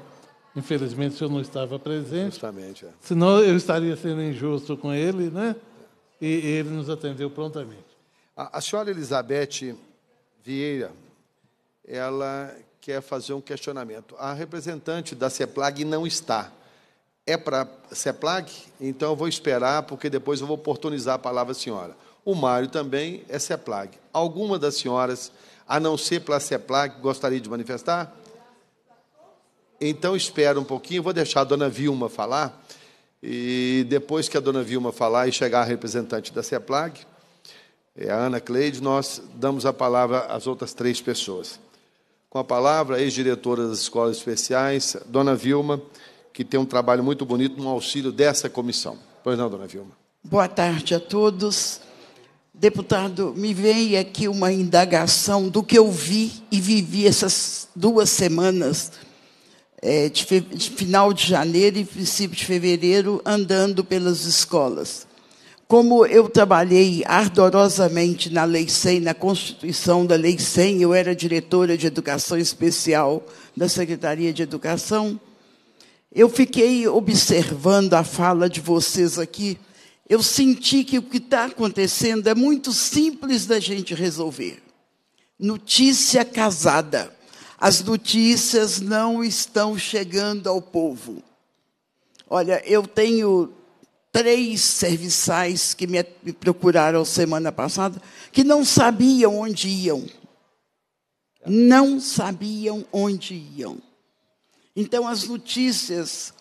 Infelizmente, o senhor não estava presente. Justamente. É. Senão eu estaria sendo injusto com ele, né? e ele nos atendeu prontamente. A, a senhora Elizabeth Vieira, ela quer fazer um questionamento. A representante da CEPLAG não está. É para CEPLAG? Então eu vou esperar, porque depois eu vou oportunizar a palavra à senhora. O Mário também é CEPLAG. Alguma das senhoras, a não ser para a CEPLAG, gostaria de manifestar? Então espera um pouquinho, vou deixar a dona Vilma falar e depois que a dona Vilma falar e chegar a representante da CEPLAG, é, a Ana Cleide, nós damos a palavra às outras três pessoas. Com a palavra, a ex-diretora das escolas especiais, dona Vilma, que tem um trabalho muito bonito no auxílio dessa comissão. Pois não, dona Vilma. Boa tarde a todos. Deputado, me veio aqui uma indagação do que eu vi e vivi essas duas semanas é, de, fe... de final de janeiro e princípio de fevereiro andando pelas escolas. Como eu trabalhei ardorosamente na Lei 100, na constituição da Lei 100, eu era diretora de Educação Especial da Secretaria de Educação, eu fiquei observando a fala de vocês aqui. Eu senti que o que está acontecendo é muito simples da gente resolver. Notícia casada as notícias não estão chegando ao povo. Olha, eu tenho três serviçais que me procuraram semana passada que não sabiam onde iam. Não sabiam onde iam. Então, as notícias,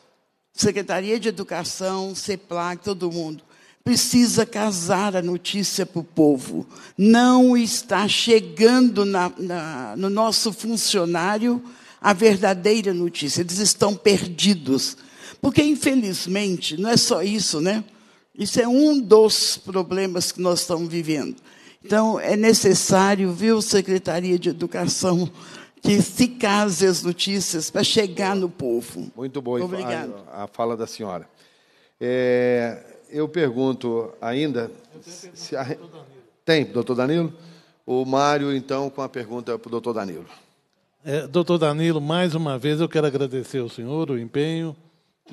Secretaria de Educação, CEPLAC, todo mundo, precisa casar a notícia para o povo. Não está chegando na, na, no nosso funcionário a verdadeira notícia. Eles estão perdidos. Porque, infelizmente, não é só isso, né? Isso é um dos problemas que nós estamos vivendo. Então, é necessário, viu, Secretaria de Educação, que se case as notícias para chegar no povo. Muito bom. Obrigado. A, a fala da senhora. É, eu pergunto ainda. Eu tenho se a... doutor Danilo. Tem, doutor Danilo? O Mário, então, com a pergunta para o doutor Danilo. É, doutor Danilo, mais uma vez eu quero agradecer ao senhor o empenho,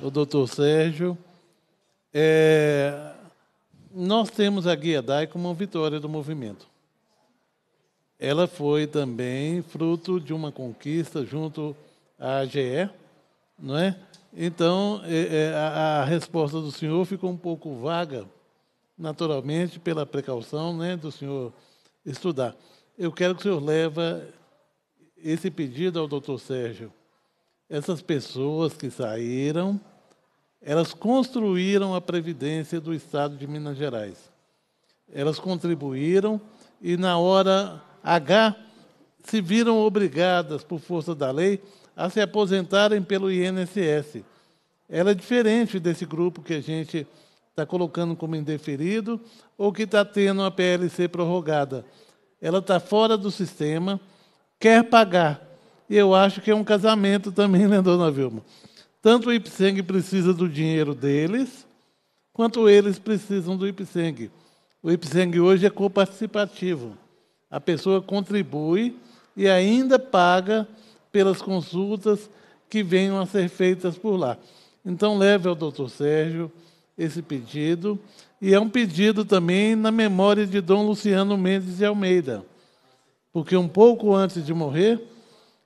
o doutor Sérgio. É, nós temos a Guia Dai como uma vitória do movimento. Ela foi também fruto de uma conquista junto à AGE, não é? Então, é, é, a resposta do senhor ficou um pouco vaga, naturalmente, pela precaução né, do senhor estudar. Eu quero que o senhor leve esse pedido ao doutor Sérgio. Essas pessoas que saíram, elas construíram a Previdência do Estado de Minas Gerais. Elas contribuíram e, na hora H, se viram obrigadas, por força da lei, a se aposentarem pelo INSS. Ela é diferente desse grupo que a gente está colocando como indeferido ou que está tendo a PLC prorrogada. Ela está fora do sistema, quer pagar. E eu acho que é um casamento também, né, dona Vilma? Tanto o IPSENG precisa do dinheiro deles, quanto eles precisam do IPSENG. O IPSENG hoje é coparticipativo. A pessoa contribui e ainda paga pelas consultas que venham a ser feitas por lá. Então, leve ao doutor Sérgio esse pedido, e é um pedido também na memória de Dom Luciano Mendes de Almeida, porque um pouco antes de morrer,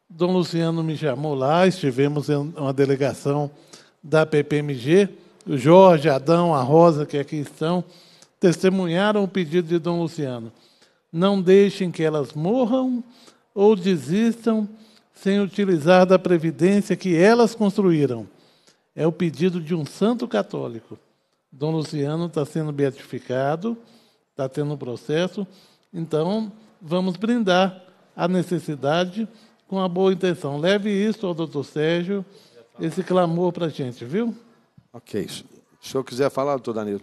Dom Luciano me chamou lá, estivemos em uma delegação da PPMG, o Jorge, Adão, a Rosa, que aqui estão, testemunharam o pedido de Dom Luciano. Não deixem que elas morram ou desistam sem utilizar da previdência que elas construíram. É o pedido de um santo católico. Dom Luciano está sendo beatificado, está tendo um processo, então vamos brindar a necessidade com a boa intenção. Leve isso ao doutor Sérgio, esse clamor para a gente, viu? Ok. Se o senhor quiser falar, doutor Danilo.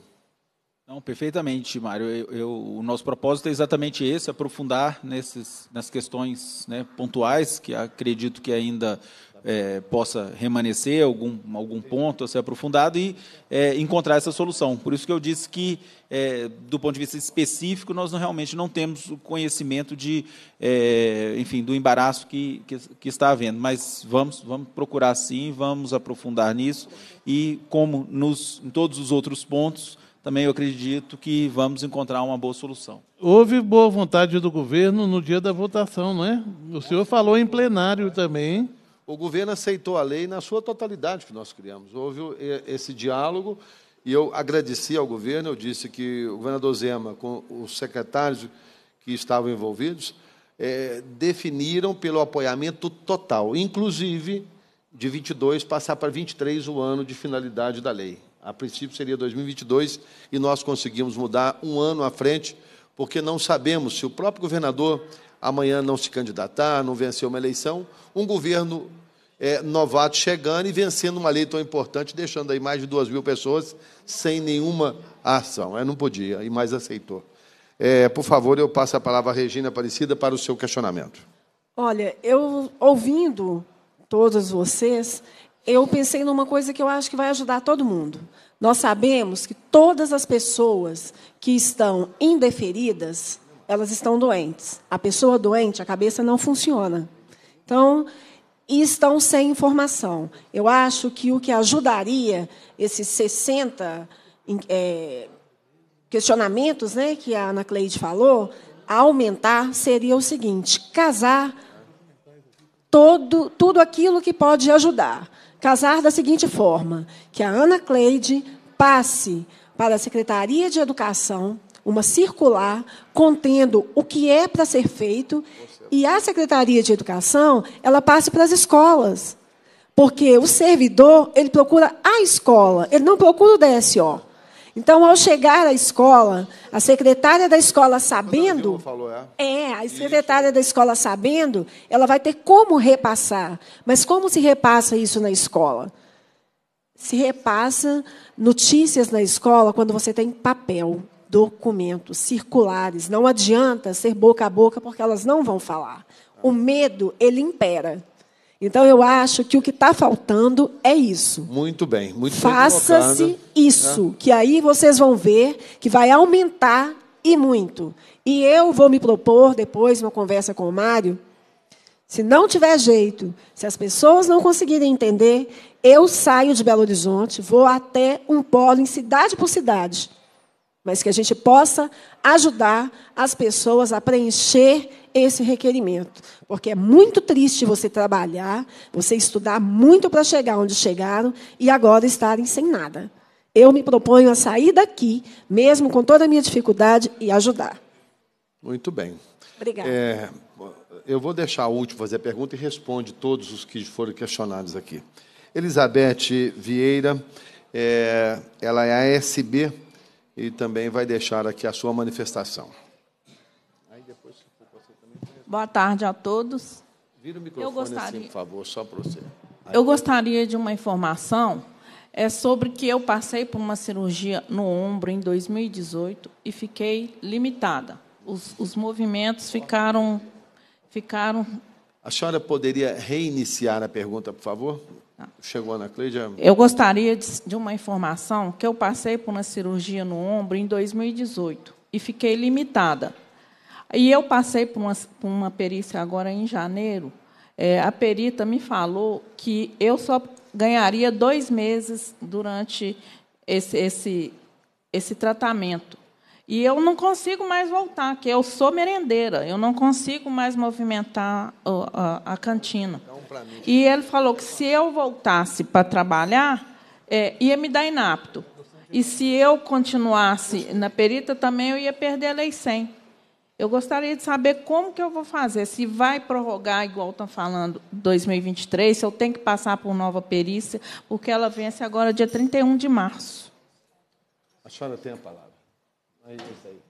Não, perfeitamente, Mário. Eu, eu, o nosso propósito é exatamente esse, aprofundar nesses, nas questões né, pontuais, que acredito que ainda é, possa remanescer algum, algum ponto a ser aprofundado e é, encontrar essa solução. Por isso que eu disse que, é, do ponto de vista específico, nós não, realmente não temos o conhecimento de, é, enfim, do embaraço que, que, que, está havendo. Mas vamos, vamos procurar sim, vamos aprofundar nisso e, como nos, em todos os outros pontos, também eu acredito que vamos encontrar uma boa solução. Houve boa vontade do governo no dia da votação, não é? O senhor falou em plenário também. O governo aceitou a lei na sua totalidade que nós criamos. Houve eh, esse diálogo e eu agradeci ao governo, eu disse que o governador Zema, com os secretários que estavam envolvidos, é, definiram pelo apoiamento total, inclusive de 22 passar para 23 o ano de finalidade da lei. A princípio seria 2022 e nós conseguimos mudar um ano à frente, porque não sabemos se o próprio governador amanhã não se candidatar, não vencer uma eleição, um governo é, novato chegando e vencendo uma lei tão importante, deixando aí mais de duas mil pessoas sem nenhuma ação. Eu é, não podia, e mais aceitou. É, por favor, eu passo a palavra à Regina Aparecida para o seu questionamento. Olha, eu ouvindo todos vocês, eu pensei numa coisa que eu acho que vai ajudar todo mundo. Nós sabemos que todas as pessoas que estão indeferidas, elas estão doentes. A pessoa doente, a cabeça não funciona. Então, estão sem informação. Eu acho que o que ajudaria esses 60 é, questionamentos né, que a Ana Cleide falou a aumentar seria o seguinte: casar todo, tudo aquilo que pode ajudar casar da seguinte forma: que a Ana Cleide passe para a Secretaria de Educação uma circular contendo o que é para ser feito e a Secretaria de Educação ela passe para as escolas. Porque o servidor, ele procura a escola, ele não procura o DSO. Então, ao chegar à escola, a secretária da escola sabendo. Falou, é. é, a secretária isso. da escola sabendo, ela vai ter como repassar. Mas como se repassa isso na escola? Se repassa notícias na escola quando você tem papel, documentos, circulares. Não adianta ser boca a boca, porque elas não vão falar. O medo, ele impera. Então eu acho que o que está faltando é isso. Muito bem, muito Faça-se né? isso, né? que aí vocês vão ver que vai aumentar e muito. E eu vou me propor depois, numa conversa com o Mário, se não tiver jeito, se as pessoas não conseguirem entender, eu saio de Belo Horizonte, vou até um polo em cidade por cidade, mas que a gente possa ajudar as pessoas a preencher esse requerimento, porque é muito triste você trabalhar, você estudar muito para chegar onde chegaram e agora estarem sem nada. Eu me proponho a sair daqui, mesmo com toda a minha dificuldade, e ajudar. Muito bem. Obrigada. É, eu vou deixar o último fazer a pergunta e responde todos os que foram questionados aqui. Elizabeth Vieira, é, ela é a SB e também vai deixar aqui a sua manifestação. Boa tarde a todos. Vira o microfone, Eu assim, gostaria... assim, por favor, só para você. Aí eu gostaria de uma informação é sobre que eu passei por uma cirurgia no ombro em 2018 e fiquei limitada. Os, os movimentos ficaram, ficaram. A senhora poderia reiniciar a pergunta, por favor? Chegou Chegou Ana Cleide. Eu gostaria de, de uma informação que eu passei por uma cirurgia no ombro em 2018 e fiquei limitada. E eu passei por uma, por uma perícia agora em janeiro. É, a perita me falou que eu só ganharia dois meses durante esse, esse, esse tratamento. E eu não consigo mais voltar, que eu sou merendeira, eu não consigo mais movimentar a, a, a cantina. E ele falou que se eu voltasse para trabalhar, é, ia me dar inapto. E se eu continuasse na perita também, eu ia perder a lei 100. Eu gostaria de saber como que eu vou fazer, se vai prorrogar, igual estão falando, 2023, se eu tenho que passar por nova perícia, porque ela vence agora dia 31 de março. A senhora tem a palavra. Aí, isso aí.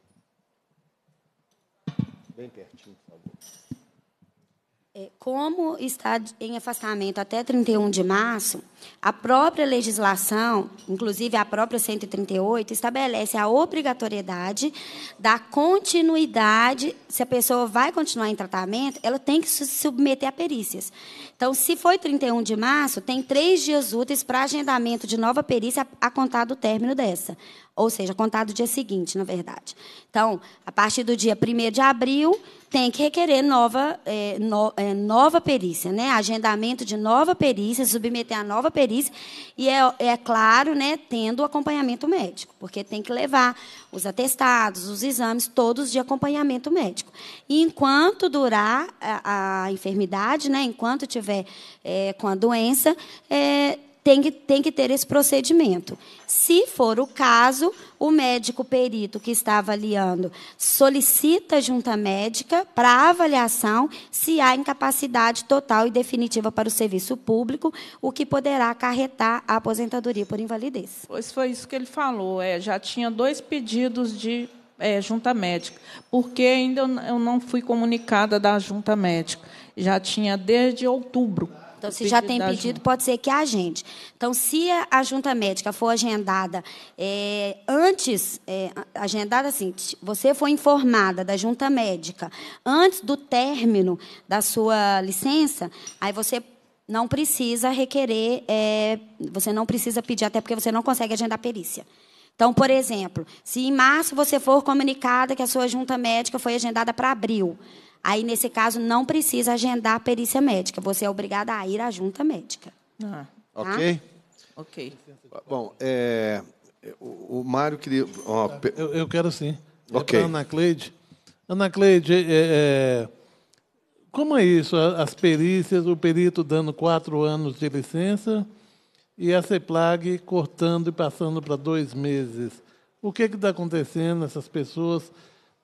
Bem pertinho, por favor. É, como está em afastamento até 31 de março, a própria legislação, inclusive a própria 138, estabelece a obrigatoriedade da continuidade. Se a pessoa vai continuar em tratamento, ela tem que se submeter a perícias. Então, se foi 31 de março, tem três dias úteis para agendamento de nova perícia a contar do término dessa. Ou seja, contado o dia seguinte, na verdade. Então, a partir do dia 1 de abril, tem que requerer nova, é, no, é, nova perícia, né? agendamento de nova perícia, submeter a nova perícia, e é, é claro, né, tendo acompanhamento médico, porque tem que levar os atestados, os exames, todos de acompanhamento médico. E enquanto durar a, a enfermidade, né, enquanto tiver é, com a doença, é, tem que, tem que ter esse procedimento. Se for o caso, o médico perito que está avaliando solicita a junta médica para avaliação se há incapacidade total e definitiva para o serviço público, o que poderá acarretar a aposentadoria por invalidez. Pois foi isso que ele falou. É, já tinha dois pedidos de é, junta médica, porque ainda eu não fui comunicada da junta médica. Já tinha desde outubro então, se já tem pedido, pode ser que a agende. Então, se a junta médica for agendada é, antes, é, agendada assim, você foi informada da junta médica antes do término da sua licença, aí você não precisa requerer, é, você não precisa pedir, até porque você não consegue agendar perícia. Então, por exemplo, se em março você for comunicada que a sua junta médica foi agendada para abril, Aí, nesse caso, não precisa agendar a perícia médica. Você é obrigada a ir à junta médica. Ah. Tá? Ok? Ok. Bom, é, o, o Mário queria... Oh, pe... eu, eu, quero sim. É ok. É Ana Cleide. Ana Cleide, é, é como é isso? As perícias, o perito dando quatro anos de licença e a CEPLAG cortando e passando para dois meses. O que está acontecendo? Essas pessoas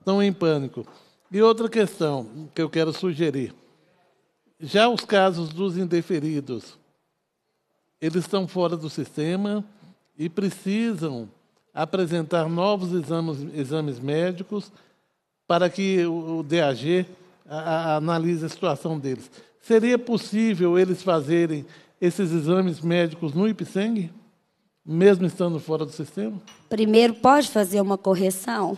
estão em pânico. E outra questão que eu quero sugerir. Já os casos dos indeferidos, eles estão fora do sistema e precisam apresentar novos exames, exames médicos para que o, DAG analise a situação deles. Seria possível eles fazerem esses exames médicos no IPSENG? mesmo estando fora do sistema? Primeiro, pode fazer uma correção?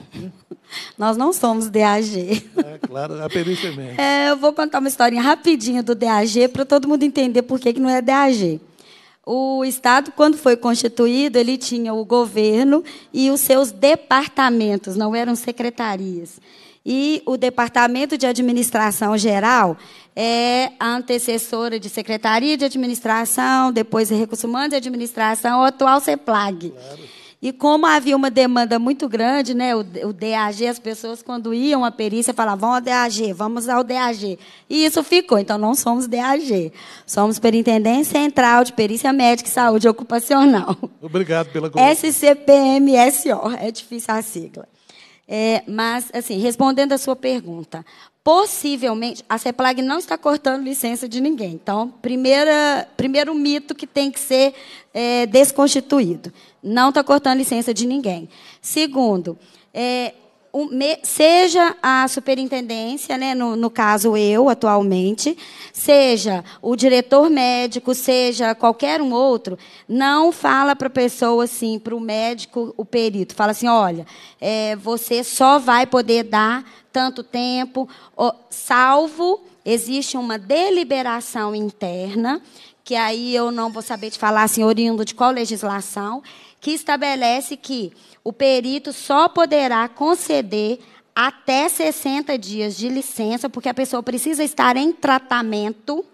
Nós não somos DAG. É, claro, a perícia é, É, eu vou contar uma historinha rapidinha do DAG para todo mundo entender por que, que não é DAG. O Estado, quando foi constituído, ele tinha o governo e os seus departamentos, não eram secretarias. E o Departamento de Administração Geral é a antecessora de Secretaria de Administração, depois de Recursos Humanos e Administração, o atual CEPLAG. Claro. E como havia uma demanda muito grande, né, o, o DAG, as pessoas, quando iam à perícia, falavam, vamos ao DAG, vamos ao DAG. E isso ficou, então não somos DAG. Somos Superintendência Central de Perícia Médica e Saúde Ocupacional. Obrigado pela conversa. SCPMSO, é difícil a sigla. É, mas, assim, respondendo a sua pergunta, possivelmente, a CEPLAG não está cortando licença de ninguém. Então, primeira, primeiro mito que tem que ser é, desconstituído. Não está cortando licença de ninguém. Segundo, é, me, seja a superintendência, né, no, no, caso eu atualmente, seja o diretor médico, seja qualquer um outro, não fala para a pessoa assim, para o médico, o perito, fala assim, olha, é, você só vai poder dar tanto tempo, ó, salvo existe uma deliberação interna que aí eu não vou saber te falar, assim, oriundo de qual legislação, que estabelece que o perito só poderá conceder até 60 dias de licença, porque a pessoa precisa estar em tratamento.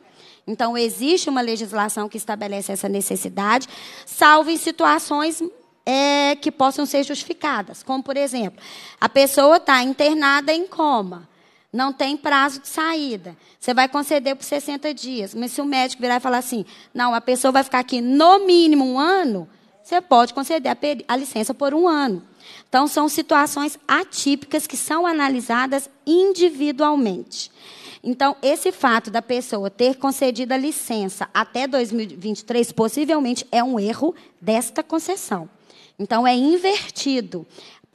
Então, existe uma legislação que estabelece essa necessidade, salvo em situações é, que possam ser justificadas. Como, por exemplo, a pessoa está internada em coma, não tem prazo de saída. Você vai conceder por 60 dias. Mas se o médico virar e falar assim, não, a pessoa vai ficar aqui no mínimo um ano, você pode conceder a, a licença por um ano. Então, são situações atípicas que são analisadas individualmente. Então, esse fato da pessoa ter concedido a licença até 2023 possivelmente é um erro desta concessão. Então, é invertido.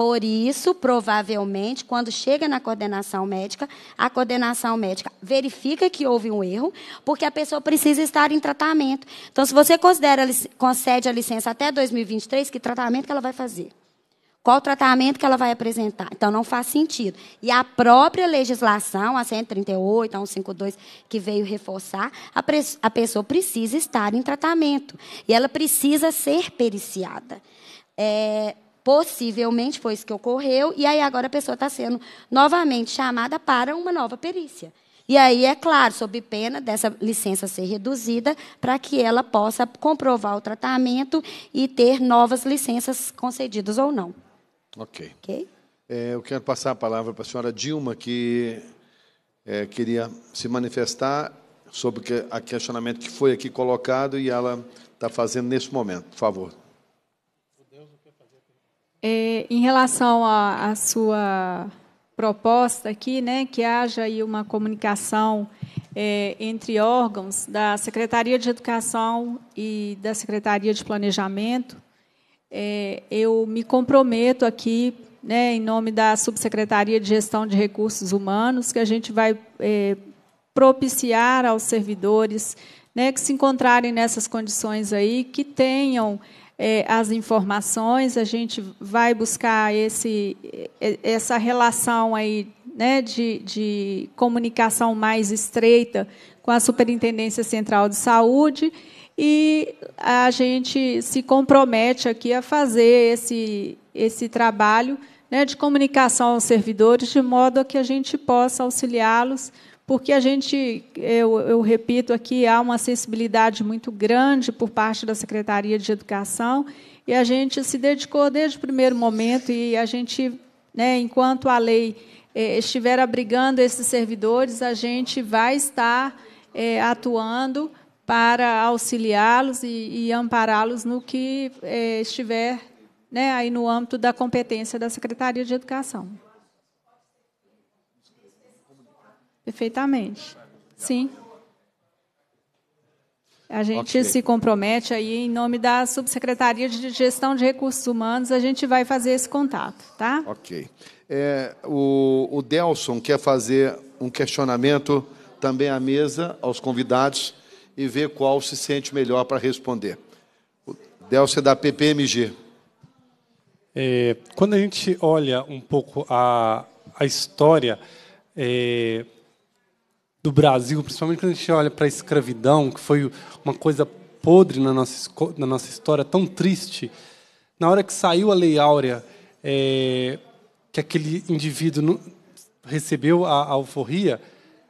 Por isso, provavelmente, quando chega na coordenação médica, a coordenação médica verifica que houve um erro, porque a pessoa precisa estar em tratamento. Então, se você considera, concede a licença até 2023, que tratamento que ela vai fazer? Qual tratamento que ela vai apresentar? Então, não faz sentido. E a própria legislação, a 138, a 152, que veio reforçar, a, a pessoa precisa estar em tratamento. E ela precisa ser periciada. É, Possivelmente foi isso que ocorreu, e aí agora a pessoa está sendo novamente chamada para uma nova perícia. E aí, é claro, sob pena dessa licença ser reduzida, para que ela possa comprovar o tratamento e ter novas licenças concedidas ou não. Ok. okay? É, eu quero passar a palavra para a senhora Dilma, que é, queria se manifestar sobre o questionamento que foi aqui colocado e ela está fazendo nesse momento. Por favor. É, em relação à sua proposta aqui, né, que haja aí uma comunicação é, entre órgãos da Secretaria de Educação e da Secretaria de Planejamento, é, eu me comprometo aqui, né, em nome da Subsecretaria de Gestão de Recursos Humanos, que a gente vai é, propiciar aos servidores né, que se encontrarem nessas condições aí, que tenham é, as informações, a gente vai buscar esse, é, essa relação aí, né, de, de comunicação mais estreita com a Superintendência Central de Saúde e a gente se compromete aqui a fazer esse, esse trabalho né, de comunicação aos servidores, de modo a que a gente possa auxiliá-los porque a gente, eu, eu repito aqui, há uma sensibilidade muito grande por parte da Secretaria de Educação e a gente se dedicou desde o primeiro momento e a gente, né, enquanto a lei eh, estiver abrigando esses servidores, a gente vai estar eh, atuando para auxiliá-los e, e ampará-los no que eh, estiver né, aí no âmbito da competência da Secretaria de Educação. Perfeitamente. Sim. A gente okay. se compromete aí, em nome da Subsecretaria de Gestão de Recursos Humanos, a gente vai fazer esse contato, tá? Ok. É, o, o Delson quer fazer um questionamento também à mesa, aos convidados, e ver qual se sente melhor para responder. O Delson é da PPMG. É, quando a gente olha um pouco a, a história, é, do Brasil, principalmente quando a gente olha para a escravidão, que foi uma coisa podre na nossa, na nossa história, tão triste. Na hora que saiu a Lei Áurea, é, que aquele indivíduo recebeu a, a alforria,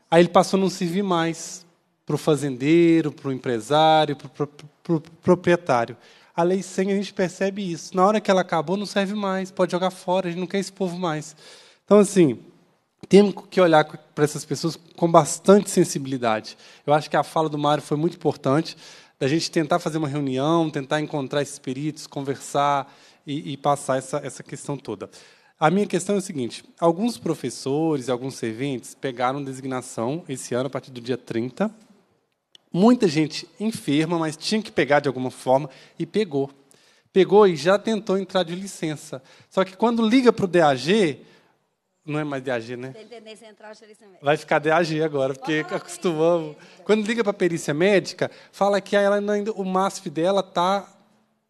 aí ele passou a não servir mais para o fazendeiro, para o empresário, para o pro, proprietário. A Lei 100, a gente percebe isso. Na hora que ela acabou, não serve mais, pode jogar fora, a gente não quer esse povo mais. Então, assim, temos que olhar para essas pessoas com bastante sensibilidade. Eu acho que a fala do Mário foi muito importante, da gente tentar fazer uma reunião, tentar encontrar esses espíritos, conversar e, e passar essa, essa questão toda. A minha questão é o seguinte: alguns professores, alguns serventes pegaram designação esse ano, a partir do dia 30. Muita gente enferma, mas tinha que pegar de alguma forma e pegou. Pegou e já tentou entrar de licença. Só que quando liga para o DAG, não é mais DAG, né? Vai ficar DAG agora, porque acostumamos. Né? Quando liga para a perícia médica, fala que ela ainda, o MASF dela está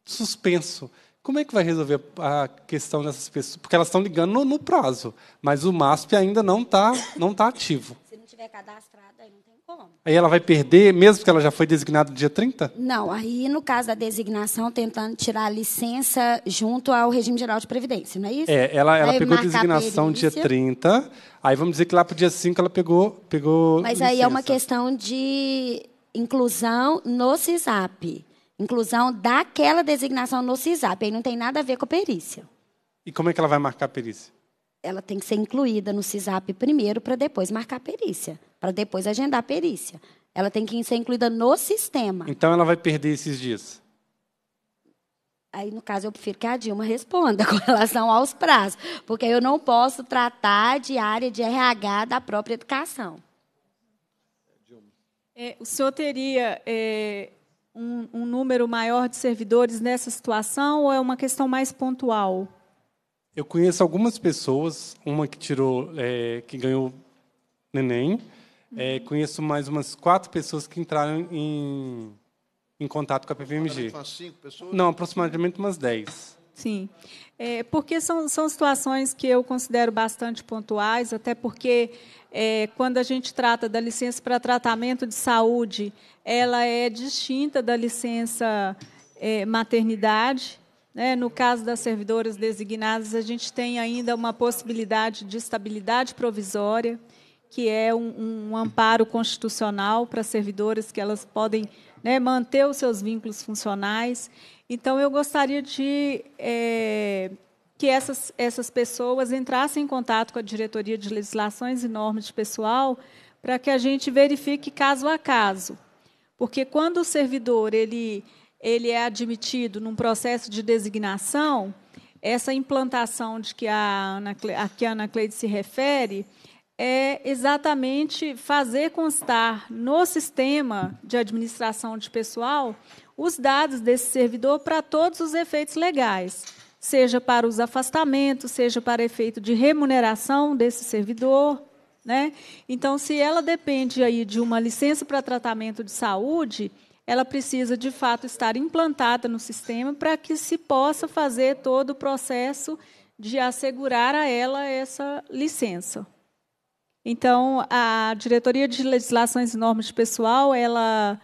suspenso. Como é que vai resolver a questão dessas pessoas? Porque elas estão ligando no, no prazo, mas o MASP ainda não está não tá ativo. Se não tiver cadastrado, aí não tem. Aí ela vai perder, mesmo que ela já foi designada no dia 30? Não, aí no caso da designação, tentando tirar a licença junto ao regime geral de previdência, não é isso? É, ela, ela pegou designação dia 30, aí vamos dizer que lá para o dia 5 ela pegou. pegou Mas licença. aí é uma questão de inclusão no CISAP. Inclusão daquela designação no CISAP. Aí não tem nada a ver com a perícia. E como é que ela vai marcar a perícia? ela tem que ser incluída no CISAP primeiro para depois marcar perícia, para depois agendar perícia. Ela tem que ser incluída no sistema. Então ela vai perder esses dias. Aí, no caso, eu prefiro que a Dilma responda com relação aos prazos, porque eu não posso tratar de área de RH da própria educação. É, o senhor teria é, um, um número maior de servidores nessa situação ou é uma questão mais pontual? Eu conheço algumas pessoas, uma que tirou, é, que ganhou neném. É, conheço mais umas quatro pessoas que entraram em, em contato com a PVMG. Umas cinco pessoas? Não, aproximadamente umas dez. Sim, é, porque são, são situações que eu considero bastante pontuais, até porque é, quando a gente trata da licença para tratamento de saúde, ela é distinta da licença é, maternidade. Né? No caso das servidoras designadas, a gente tem ainda uma possibilidade de estabilidade provisória, que é um, um amparo constitucional para servidoras que elas podem né, manter os seus vínculos funcionais. Então, eu gostaria de é, que essas, essas pessoas entrassem em contato com a Diretoria de Legislações e Normas de Pessoal para que a gente verifique caso a caso. Porque quando o servidor ele ele é admitido num processo de designação, essa implantação de que a, Ana, a que a Ana Cleide se refere é exatamente fazer constar no sistema de administração de pessoal os dados desse servidor para todos os efeitos legais, seja para os afastamentos, seja para efeito de remuneração desse servidor, né? Então, se ela depende aí de uma licença para tratamento de saúde, ela precisa de fato estar implantada no sistema para que se possa fazer todo o processo de assegurar a ela essa licença. Então, a Diretoria de Legislações e Normas de Pessoal, ela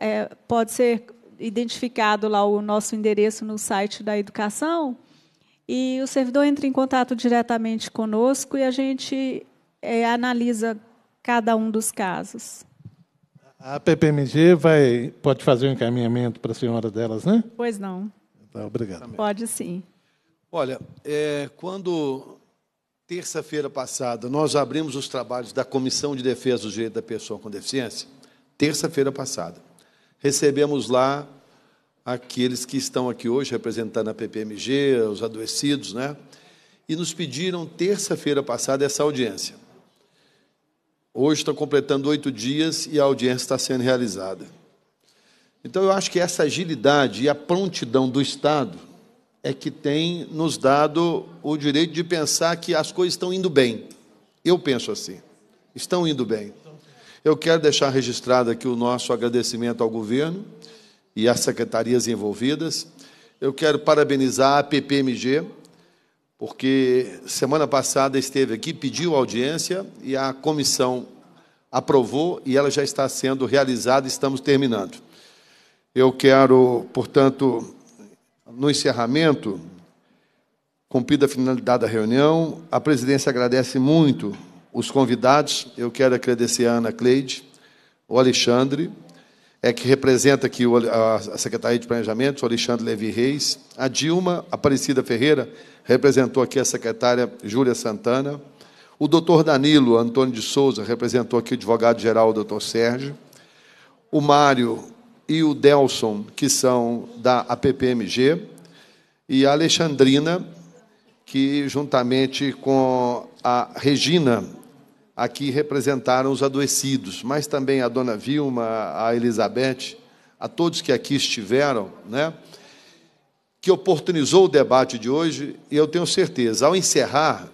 é, pode ser identificado lá o nosso endereço no site da Educação e o servidor entra em contato diretamente conosco e a gente é, analisa cada um dos casos. A PPMG vai, pode fazer um encaminhamento para a senhora delas, né? Pois não. Tá, obrigado. Pode sim. Olha, é, quando terça-feira passada nós abrimos os trabalhos da Comissão de Defesa dos Direitos da Pessoa com Deficiência, terça-feira passada, recebemos lá aqueles que estão aqui hoje representando a PPMG, os adoecidos, né? E nos pediram terça-feira passada essa audiência. Hoje está completando oito dias e a audiência está sendo realizada. Então, eu acho que essa agilidade e a prontidão do Estado é que tem nos dado o direito de pensar que as coisas estão indo bem. Eu penso assim. Estão indo bem. Eu quero deixar registrado aqui o nosso agradecimento ao governo e às secretarias envolvidas. Eu quero parabenizar a PPMG, porque semana passada esteve aqui, pediu audiência e a comissão aprovou e ela já está sendo realizada, estamos terminando. Eu quero, portanto, no encerramento, cumprida a finalidade da reunião, a presidência agradece muito os convidados. Eu quero agradecer a Ana Cleide, o Alexandre, é que representa aqui a Secretaria de Planejamento, o Alexandre Levi Reis. A Dilma Aparecida Ferreira representou aqui a secretária Júlia Santana. O doutor Danilo Antônio de Souza representou aqui o advogado-geral, o doutor Sérgio. O Mário e o Delson, que são da APPMG. E a Alexandrina, que juntamente com a Regina aqui representaram os adoecidos, mas também a dona Vilma, a Elizabeth, a todos que aqui estiveram, né? que oportunizou o debate de hoje, e eu tenho certeza, ao encerrar,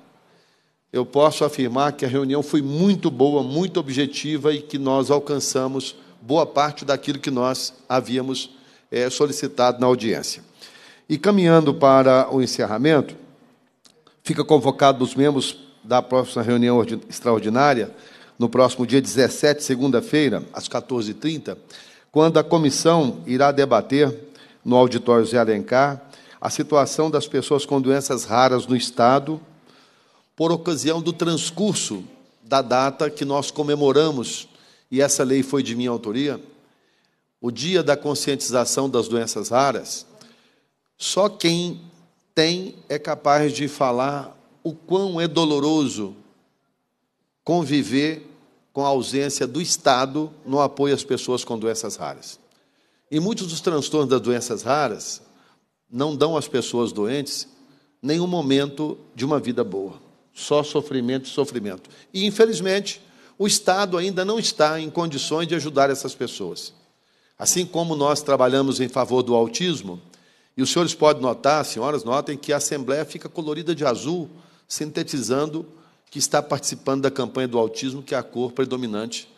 eu posso afirmar que a reunião foi muito boa, muito objetiva e que nós alcançamos boa parte daquilo que nós havíamos é, solicitado na audiência. E caminhando para o encerramento, fica convocado os membros da próxima reunião extraordinária, no próximo dia 17, segunda-feira, às 14h30, quando a comissão irá debater, no auditório Zé Alencar, a situação das pessoas com doenças raras no Estado, por ocasião do transcurso da data que nós comemoramos, e essa lei foi de minha autoria, o Dia da Conscientização das Doenças Raras. Só quem tem é capaz de falar o quão é doloroso conviver com a ausência do Estado no apoio às pessoas com doenças raras. E muitos dos transtornos das doenças raras não dão às pessoas doentes nenhum momento de uma vida boa, só sofrimento e sofrimento. E, infelizmente, o Estado ainda não está em condições de ajudar essas pessoas. Assim como nós trabalhamos em favor do autismo, e os senhores podem notar, senhoras, notem que a Assembleia fica colorida de azul sintetizando que está participando da campanha do autismo, que é a cor predominante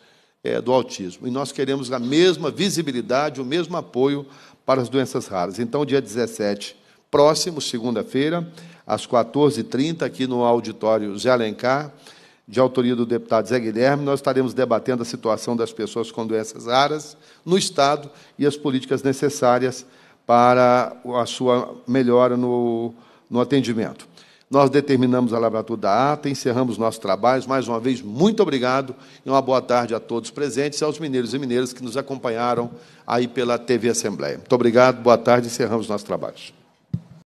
é, do autismo. E nós queremos a mesma visibilidade, o mesmo apoio para as doenças raras. Então, dia 17, próximo, segunda-feira, às 14h30, aqui no auditório Zé Alencar, de autoria do deputado Zé Guilherme, nós estaremos debatendo a situação das pessoas com doenças raras no Estado e as políticas necessárias para a sua melhora no, no atendimento. Nós determinamos a lavratura da ata, encerramos nossos trabalhos. Mais uma vez, muito obrigado e uma boa tarde a todos presentes e aos mineiros e mineiras que nos acompanharam aí pela TV Assembleia. Muito obrigado, boa tarde, encerramos nossos trabalhos.